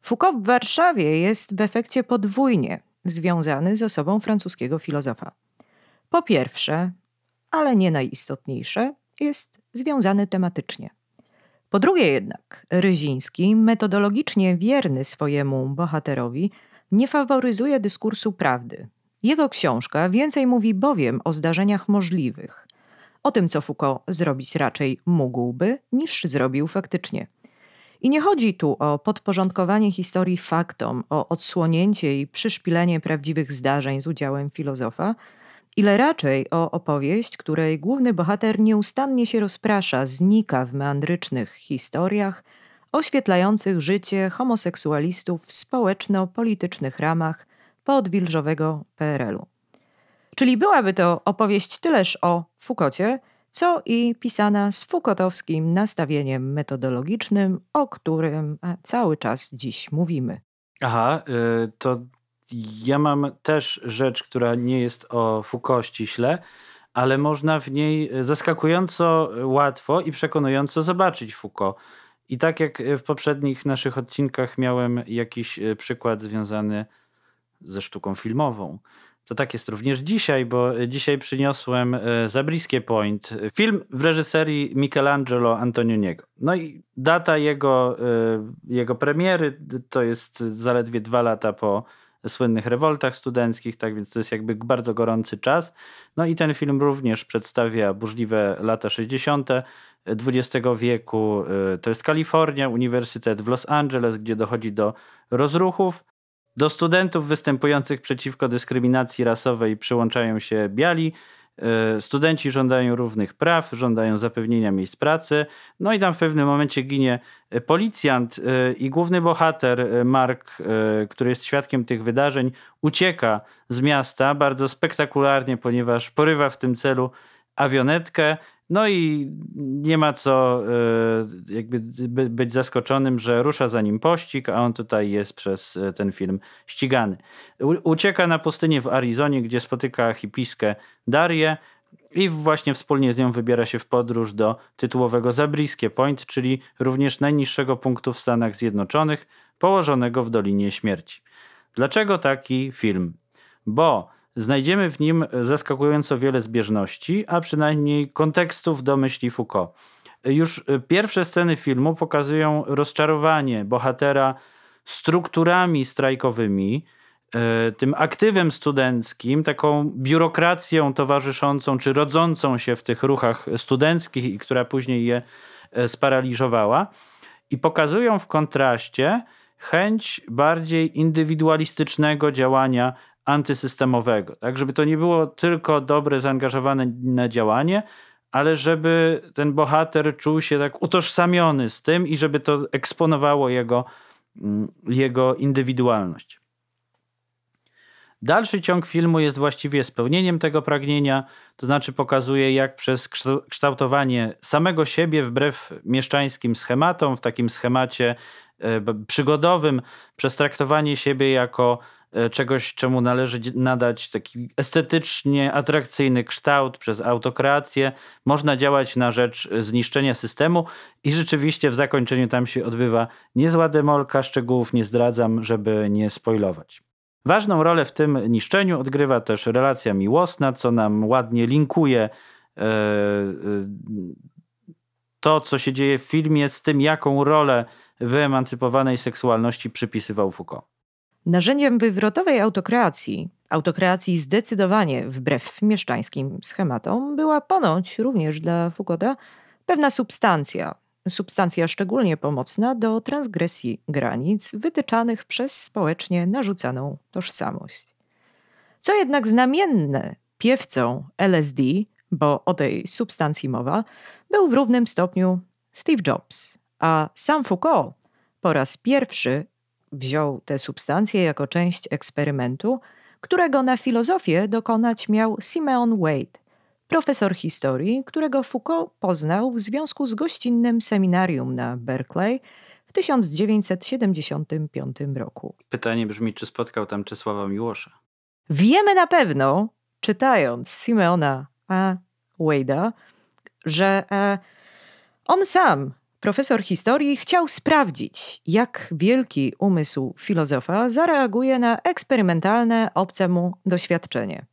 Foucault w Warszawie jest w efekcie podwójnie związany z osobą francuskiego filozofa. Po pierwsze, ale nie najistotniejsze, jest związany tematycznie – po drugie jednak, Ryziński, metodologicznie wierny swojemu bohaterowi, nie faworyzuje dyskursu prawdy. Jego książka więcej mówi bowiem o zdarzeniach możliwych, o tym, co Foucault zrobić raczej mógłby, niż zrobił faktycznie. I nie chodzi tu o podporządkowanie historii faktom, o odsłonięcie i przyszpilenie prawdziwych zdarzeń z udziałem filozofa, ile raczej o opowieść, której główny bohater nieustannie się rozprasza, znika w meandrycznych historiach oświetlających życie homoseksualistów w społeczno-politycznych ramach podwilżowego PRL-u. Czyli byłaby to opowieść tyleż o Foucaultie, co i pisana z fukotowskim nastawieniem metodologicznym, o którym e, cały czas dziś mówimy. Aha, y, to ja mam też rzecz, która nie jest o Foucault ściśle, ale można w niej e, zaskakująco łatwo i przekonująco zobaczyć Foucault. I tak jak e, w poprzednich naszych odcinkach miałem jakiś e, przykład związany ze sztuką filmową. To tak jest również dzisiaj, bo dzisiaj przyniosłem Zabriskie Point, film w reżyserii Michelangelo Antonioniego. No i data jego, jego premiery to jest zaledwie dwa lata po słynnych rewoltach studenckich, tak więc to jest jakby bardzo gorący czas. No i ten film również przedstawia burzliwe lata 60. XX wieku. Y, to jest Kalifornia, Uniwersytet w Los Angeles, gdzie dochodzi do rozruchów. Do studentów występujących przeciwko dyskryminacji rasowej przyłączają się biali E, studenci żądają równych praw, żądają zapewnienia miejsc pracy, no i tam w pewnym momencie ginie e, policjant e, i główny bohater Mark, który jest świadkiem tych wydarzeń, ucieka z miasta bardzo spektakularnie, ponieważ porywa w tym celu awionetkę no i nie ma co e, jakby być zaskoczonym, że rusza za nim pościg, a on tutaj jest przez e, ten film ścigany. Ucieka na pustynię w Arizonie, gdzie spotyka hipiskę Darię i właśnie wspólnie z nią wybiera się w podróż do tytułowego Zabriskie Point, czyli również najniższego punktu w Stanach Zjednoczonych, położonego w Dolinie Śmierci. Dlaczego taki film? Bo znajdziemy w nim zaskakująco wiele zbieżności, a przynajmniej kontekstów do myśli Foucault. Już e, pierwsze sceny filmu pokazują rozczarowanie bohatera strukturami strajkowymi, e, tym aktywem studenckim, taką biurokracją towarzyszącą czy rodzącą się w tych ruchach studenckich i która później je e, sparaliżowała. I pokazują w kontraście chęć bardziej indywidualistycznego działania antysystemowego. Tak, żeby to nie było tylko dobre, zaangażowane działanie, ale żeby ten bohater czuł się tak utożsamiony z tym i żeby to eksponowało jego, mm, jego indywidualność. Dalszy ciąg filmu jest właściwie spełnieniem tego pragnienia, to znaczy pokazuje, jak przez kształtowanie samego siebie wbrew mieszczańskim schematom, w takim schemacie e, przygodowym, przez traktowanie siebie jako E, czegoś, czemu należy nadać taki estetycznie atrakcyjny kształt przez autokrację. Można działać na rzecz e, zniszczenia systemu i rzeczywiście w zakończeniu tam się odbywa niezła demolka. Szczegółów nie zdradzam, żeby nie spoilować. Ważną rolę w tym niszczeniu odgrywa też relacja miłosna, co nam ładnie linkuje e, to, co się dzieje w filmie, z tym, jaką rolę wyemancypowanej seksualności przypisywał Foucault. Narzędziem wywrotowej autokreacji, autokreacji zdecydowanie wbrew mieszczańskim schematom, była ponoć również dla Foucaulta pewna substancja, substancja szczególnie pomocna do transgresji granic wytyczanych przez społecznie narzucaną tożsamość. Co jednak znamienne, piewcą LSD, bo o tej substancji mowa, był w równym stopniu Steve Jobs, a sam Foucault po raz pierwszy wziął te substancje jako część eksperymentu, którego na filozofię dokonać miał Simeon Wade, profesor historii, którego Foucault poznał w związku z gościnnym seminarium na Berkeley w 1975 roku. Pytanie brzmi, czy spotkał tam Czesława Miłosza? Wiemy na pewno, czytając Simeona Wade'a, że e, on sam Profesor historii chciał sprawdzić, jak wielki umysł filozofa zareaguje na eksperymentalne obcemu doświadczenie.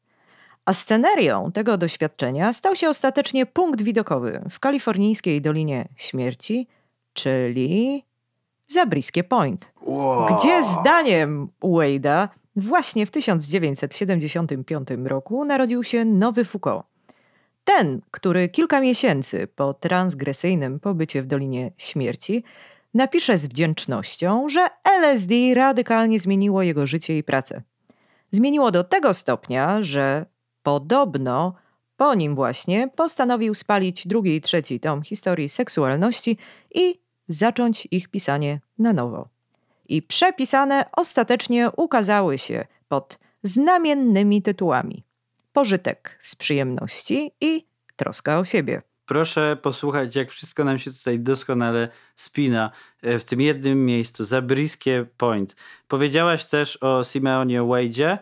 A scenerią tego doświadczenia stał się ostatecznie punkt widokowy w kalifornijskiej Dolinie Śmierci, czyli Zabriskie Point, wow. gdzie zdaniem Wade'a właśnie w 1975 roku narodził się nowy Foucault ten, który kilka miesięcy po transgresyjnym pobycie w Dolinie Śmierci napisze z wdzięcznością, że LSD radykalnie zmieniło jego życie i pracę. Zmieniło do tego stopnia, że podobno po nim właśnie postanowił spalić drugi i trzeci tom historii seksualności i zacząć ich pisanie na nowo. I przepisane ostatecznie ukazały się pod znamiennymi tytułami pożytek z przyjemności i troska o siebie. Proszę posłuchać, jak wszystko nam się tutaj doskonale spina e, w tym jednym miejscu. Zabriskie Point. Powiedziałaś też o Simeonie Wade'zie. E,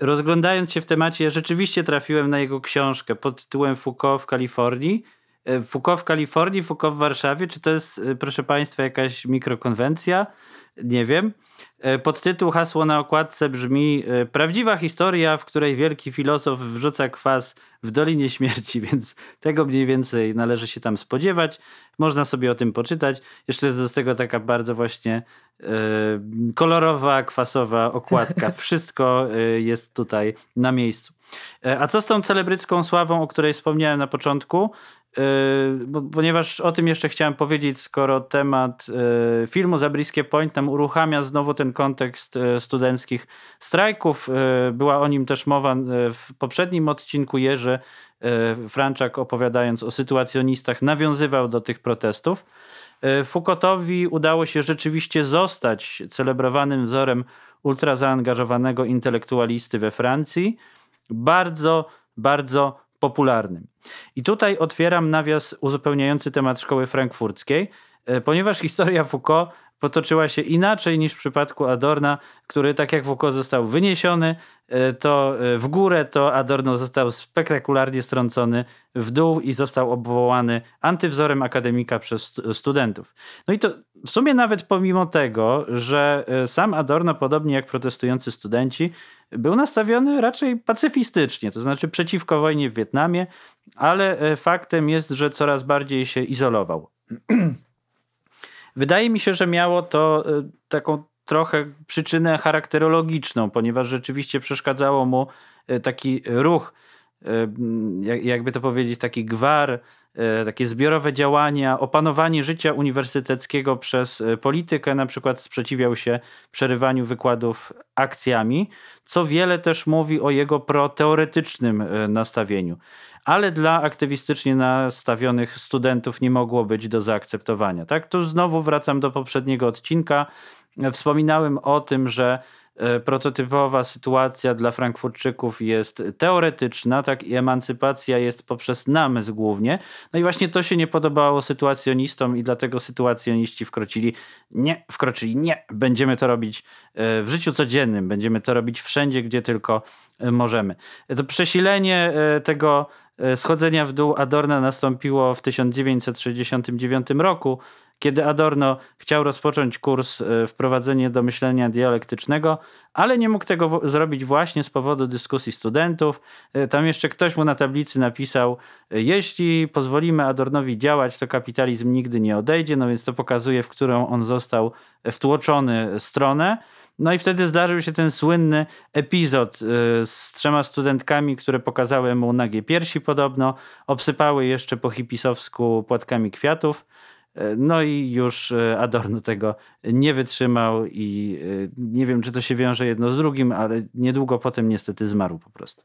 rozglądając się w temacie, rzeczywiście trafiłem na jego książkę pod tytułem Foucault w Kalifornii E, Foucault w Kalifornii, Foucault w Warszawie, czy to jest, e, proszę Państwa, jakaś mikrokonwencja? Nie wiem. E, Podtytuł hasło na okładce brzmi Prawdziwa historia, w której wielki filozof wrzuca kwas w Dolinie Śmierci, więc tego mniej więcej należy się tam spodziewać. Można sobie o tym poczytać. Jeszcze jest do tego taka bardzo właśnie yy, kolorowa, kwasowa okładka. Wszystko jest tutaj na miejscu. A co z tą celebrycką sławą, o której wspomniałem na początku? Yy, bo, ponieważ o tym jeszcze chciałem powiedzieć, skoro temat yy, filmu Zabriskie Point nam uruchamia znowu ten kontekst yy, studenckich strajków. Była o nim też mowa w poprzednim odcinku Jerzy Franczak opowiadając o sytuacjonistach nawiązywał do tych protestów. Foucaultowi udało się rzeczywiście zostać celebrowanym wzorem ultra zaangażowanego intelektualisty we Francji, bardzo, bardzo popularnym. I tutaj otwieram nawias uzupełniający temat szkoły frankfurckiej, e, ponieważ historia Foucault potoczyła się inaczej niż w przypadku Adorna, który tak jak Foucault został wyniesiony, e, to e, w górę, to Adorno został spektakularnie strącony w dół i został obwołany antywzorem akademika przez studentów. No i to w sumie nawet pomimo tego, że e, sam Adorno, podobnie jak protestujący studenci, był nastawiony raczej pacyfistycznie, to znaczy przeciwko wojnie w Wietnamie, ale faktem jest, że coraz bardziej się izolował. Wydaje mi się, że miało to y, taką trochę przyczynę charakterologiczną, ponieważ rzeczywiście przeszkadzało mu y, taki ruch, y, jakby to powiedzieć, taki gwar, takie zbiorowe działania, opanowanie życia uniwersyteckiego przez politykę, na przykład sprzeciwiał się przerywaniu wykładów akcjami, co wiele też mówi o jego proteoretycznym nastawieniu ale dla aktywistycznie nastawionych studentów nie mogło być do zaakceptowania. Tak, tu znowu wracam do poprzedniego odcinka. Wspominałem o tym, że e, prototypowa sytuacja dla Frankfurczyków jest teoretyczna, tak i emancypacja jest poprzez namysł głównie. No i właśnie to się nie podobało sytuacjonistom i dlatego sytuacjoniści wkroczyli nie, wkroczyli nie, będziemy to robić e, w życiu codziennym, będziemy to robić wszędzie, gdzie tylko e, możemy. To przesilenie tego E, schodzenia w dół Adorna nastąpiło w 1969 roku, kiedy Adorno chciał rozpocząć kurs e, Wprowadzenie do myślenia dialektycznego, ale nie mógł tego zrobić właśnie z powodu dyskusji studentów. E, tam jeszcze ktoś mu na tablicy napisał: Jeśli pozwolimy Adornowi działać, to kapitalizm nigdy nie odejdzie, no więc to pokazuje, w którą on został wtłoczony stronę. No i wtedy zdarzył się ten słynny epizod y, z trzema studentkami, które pokazały mu nagie piersi podobno, obsypały jeszcze po hipisowsku płatkami kwiatów. Y, no i już y, Adorno tego nie wytrzymał i nie wiem, czy to się wiąże jedno z drugim, ale niedługo potem niestety zmarł po prostu.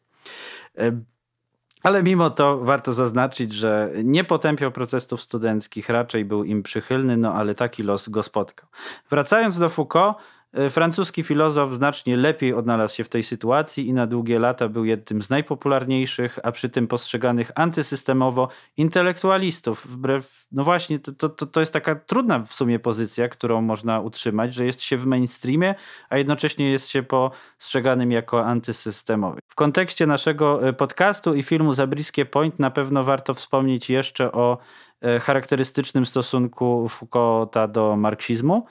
Ale mimo to warto zaznaczyć, że nie potępiał protestów studenckich, raczej był im przychylny, no ale taki los go spotkał. Wracając do Foucault, E, francuski filozof znacznie lepiej odnalazł się w tej sytuacji i na długie lata był jednym z najpopularniejszych, a przy tym postrzeganych antysystemowo intelektualistów. Wbrew, no właśnie, to, to, to jest taka trudna w sumie pozycja, którą można utrzymać, że jest się w mainstreamie, a jednocześnie jest się postrzeganym jako antysystemowy. W kontekście naszego e, podcastu i filmu Zabriskie Point na pewno warto wspomnieć jeszcze o e, charakterystycznym stosunku Foucaulta do marksizmu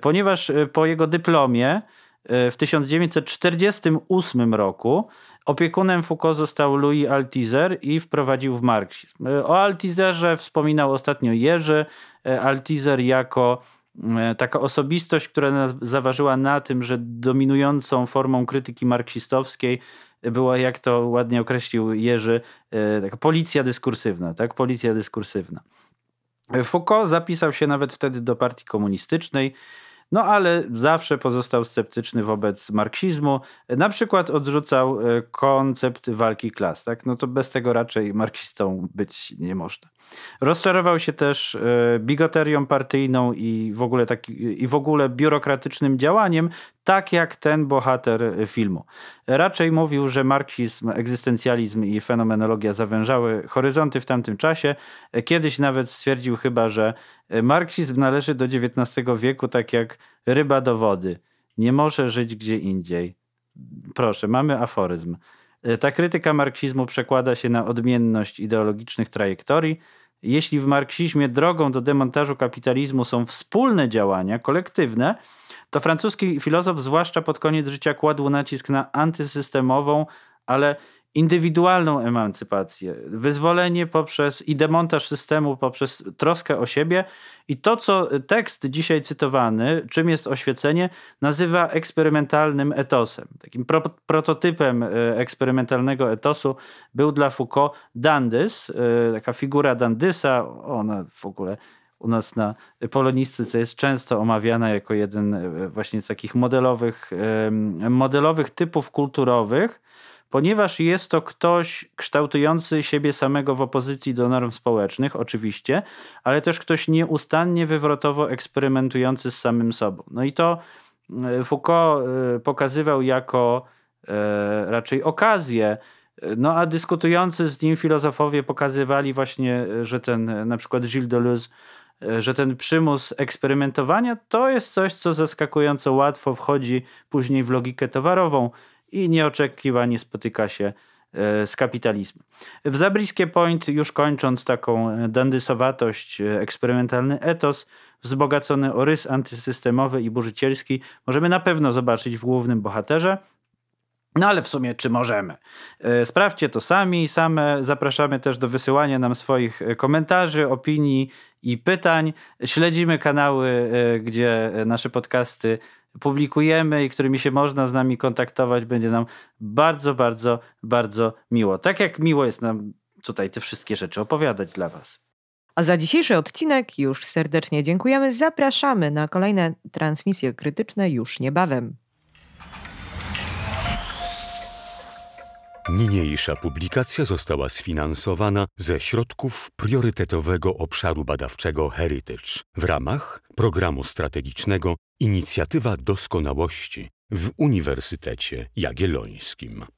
ponieważ e, po jego dyplomie e, w 1948 roku Opiekunem Foucault został Louis Althusser i wprowadził w marksizm. E, o Althusserze wspominał ostatnio Jerzy. Althusser jako taka osobistość, która zaważyła na tym, że dominującą formą krytyki marksistowskiej była, jak to ładnie określił Jerzy, taka policja dyskursywna. Tak? Policja dyskursywna. Foucault zapisał się nawet wtedy do partii komunistycznej, no ale zawsze pozostał sceptyczny wobec marksizmu. Na przykład odrzucał e, koncept walki klas. Tak? No to bez tego raczej marksistą być nie można. Rozczarował się też e, bigoterią partyjną i w ogóle, tak, i w ogóle biurokratycznym działaniem, tak jak ten bohater e, filmu. Raczej mówił, że marksizm, egzystencjalizm i fenomenologia zawężały horyzonty w tamtym czasie. E, kiedyś nawet stwierdził chyba, że marksizm należy do XIX wieku, tak jak ryba do wody. Nie może żyć gdzie indziej. Proszę, mamy aforyzm. Y, ta krytyka marksizmu przekłada się na odmienność ideologicznych trajektorii. Jeśli w marksizmie drogą do demontażu kapitalizmu są wspólne działania, kolektywne, to francuski filozof, zwłaszcza pod koniec życia, kładł nacisk na antysystemową, ale indywidualną emancypację, wyzwolenie poprzez i demontaż systemu poprzez troskę o siebie. I to, co tekst dzisiaj cytowany, czym jest oświecenie, nazywa eksperymentalnym etosem. Takim pro prototypem e, eksperymentalnego etosu był dla Foucault Dandys, e, taka figura Dandysa, ona w ogóle u nas na polonistyce jest często omawiana jako jeden e, właśnie z takich modelowych, modelowych typów kulturowych, ponieważ jest to ktoś kształtujący siebie samego w opozycji do norm społecznych, oczywiście, ale też ktoś nieustannie wywrotowo eksperymentujący z samym sobą. No i to e, Foucault e, pokazywał jako e, raczej okazję. No a dyskutujący z nim filozofowie pokazywali właśnie, że ten na przykład Gilles Deleuze że ten przymus eksperymentowania to jest coś, co zaskakująco łatwo wchodzi później w logikę towarową i nieoczekiwanie spotyka się e, z kapitalizmem. W Zabriskie Point, już kończąc taką e, dandysowatość, e, eksperymentalny etos, wzbogacony o rys antysystemowy i burzycielski, możemy na pewno zobaczyć w głównym bohaterze, no ale w sumie czy możemy? Sprawdźcie to sami, same zapraszamy też do wysyłania nam swoich komentarzy, opinii i pytań. Śledzimy kanały, gdzie nasze podcasty publikujemy i którymi się można z nami kontaktować, będzie nam bardzo, bardzo, bardzo miło. Tak jak miło jest nam tutaj te wszystkie rzeczy opowiadać dla Was. A za dzisiejszy odcinek już serdecznie dziękujemy. Zapraszamy na kolejne transmisje krytyczne już niebawem. Niniejsza publikacja została sfinansowana ze środków priorytetowego obszaru badawczego Heritage w ramach programu strategicznego Inicjatywa Doskonałości w Uniwersytecie Jagiellońskim.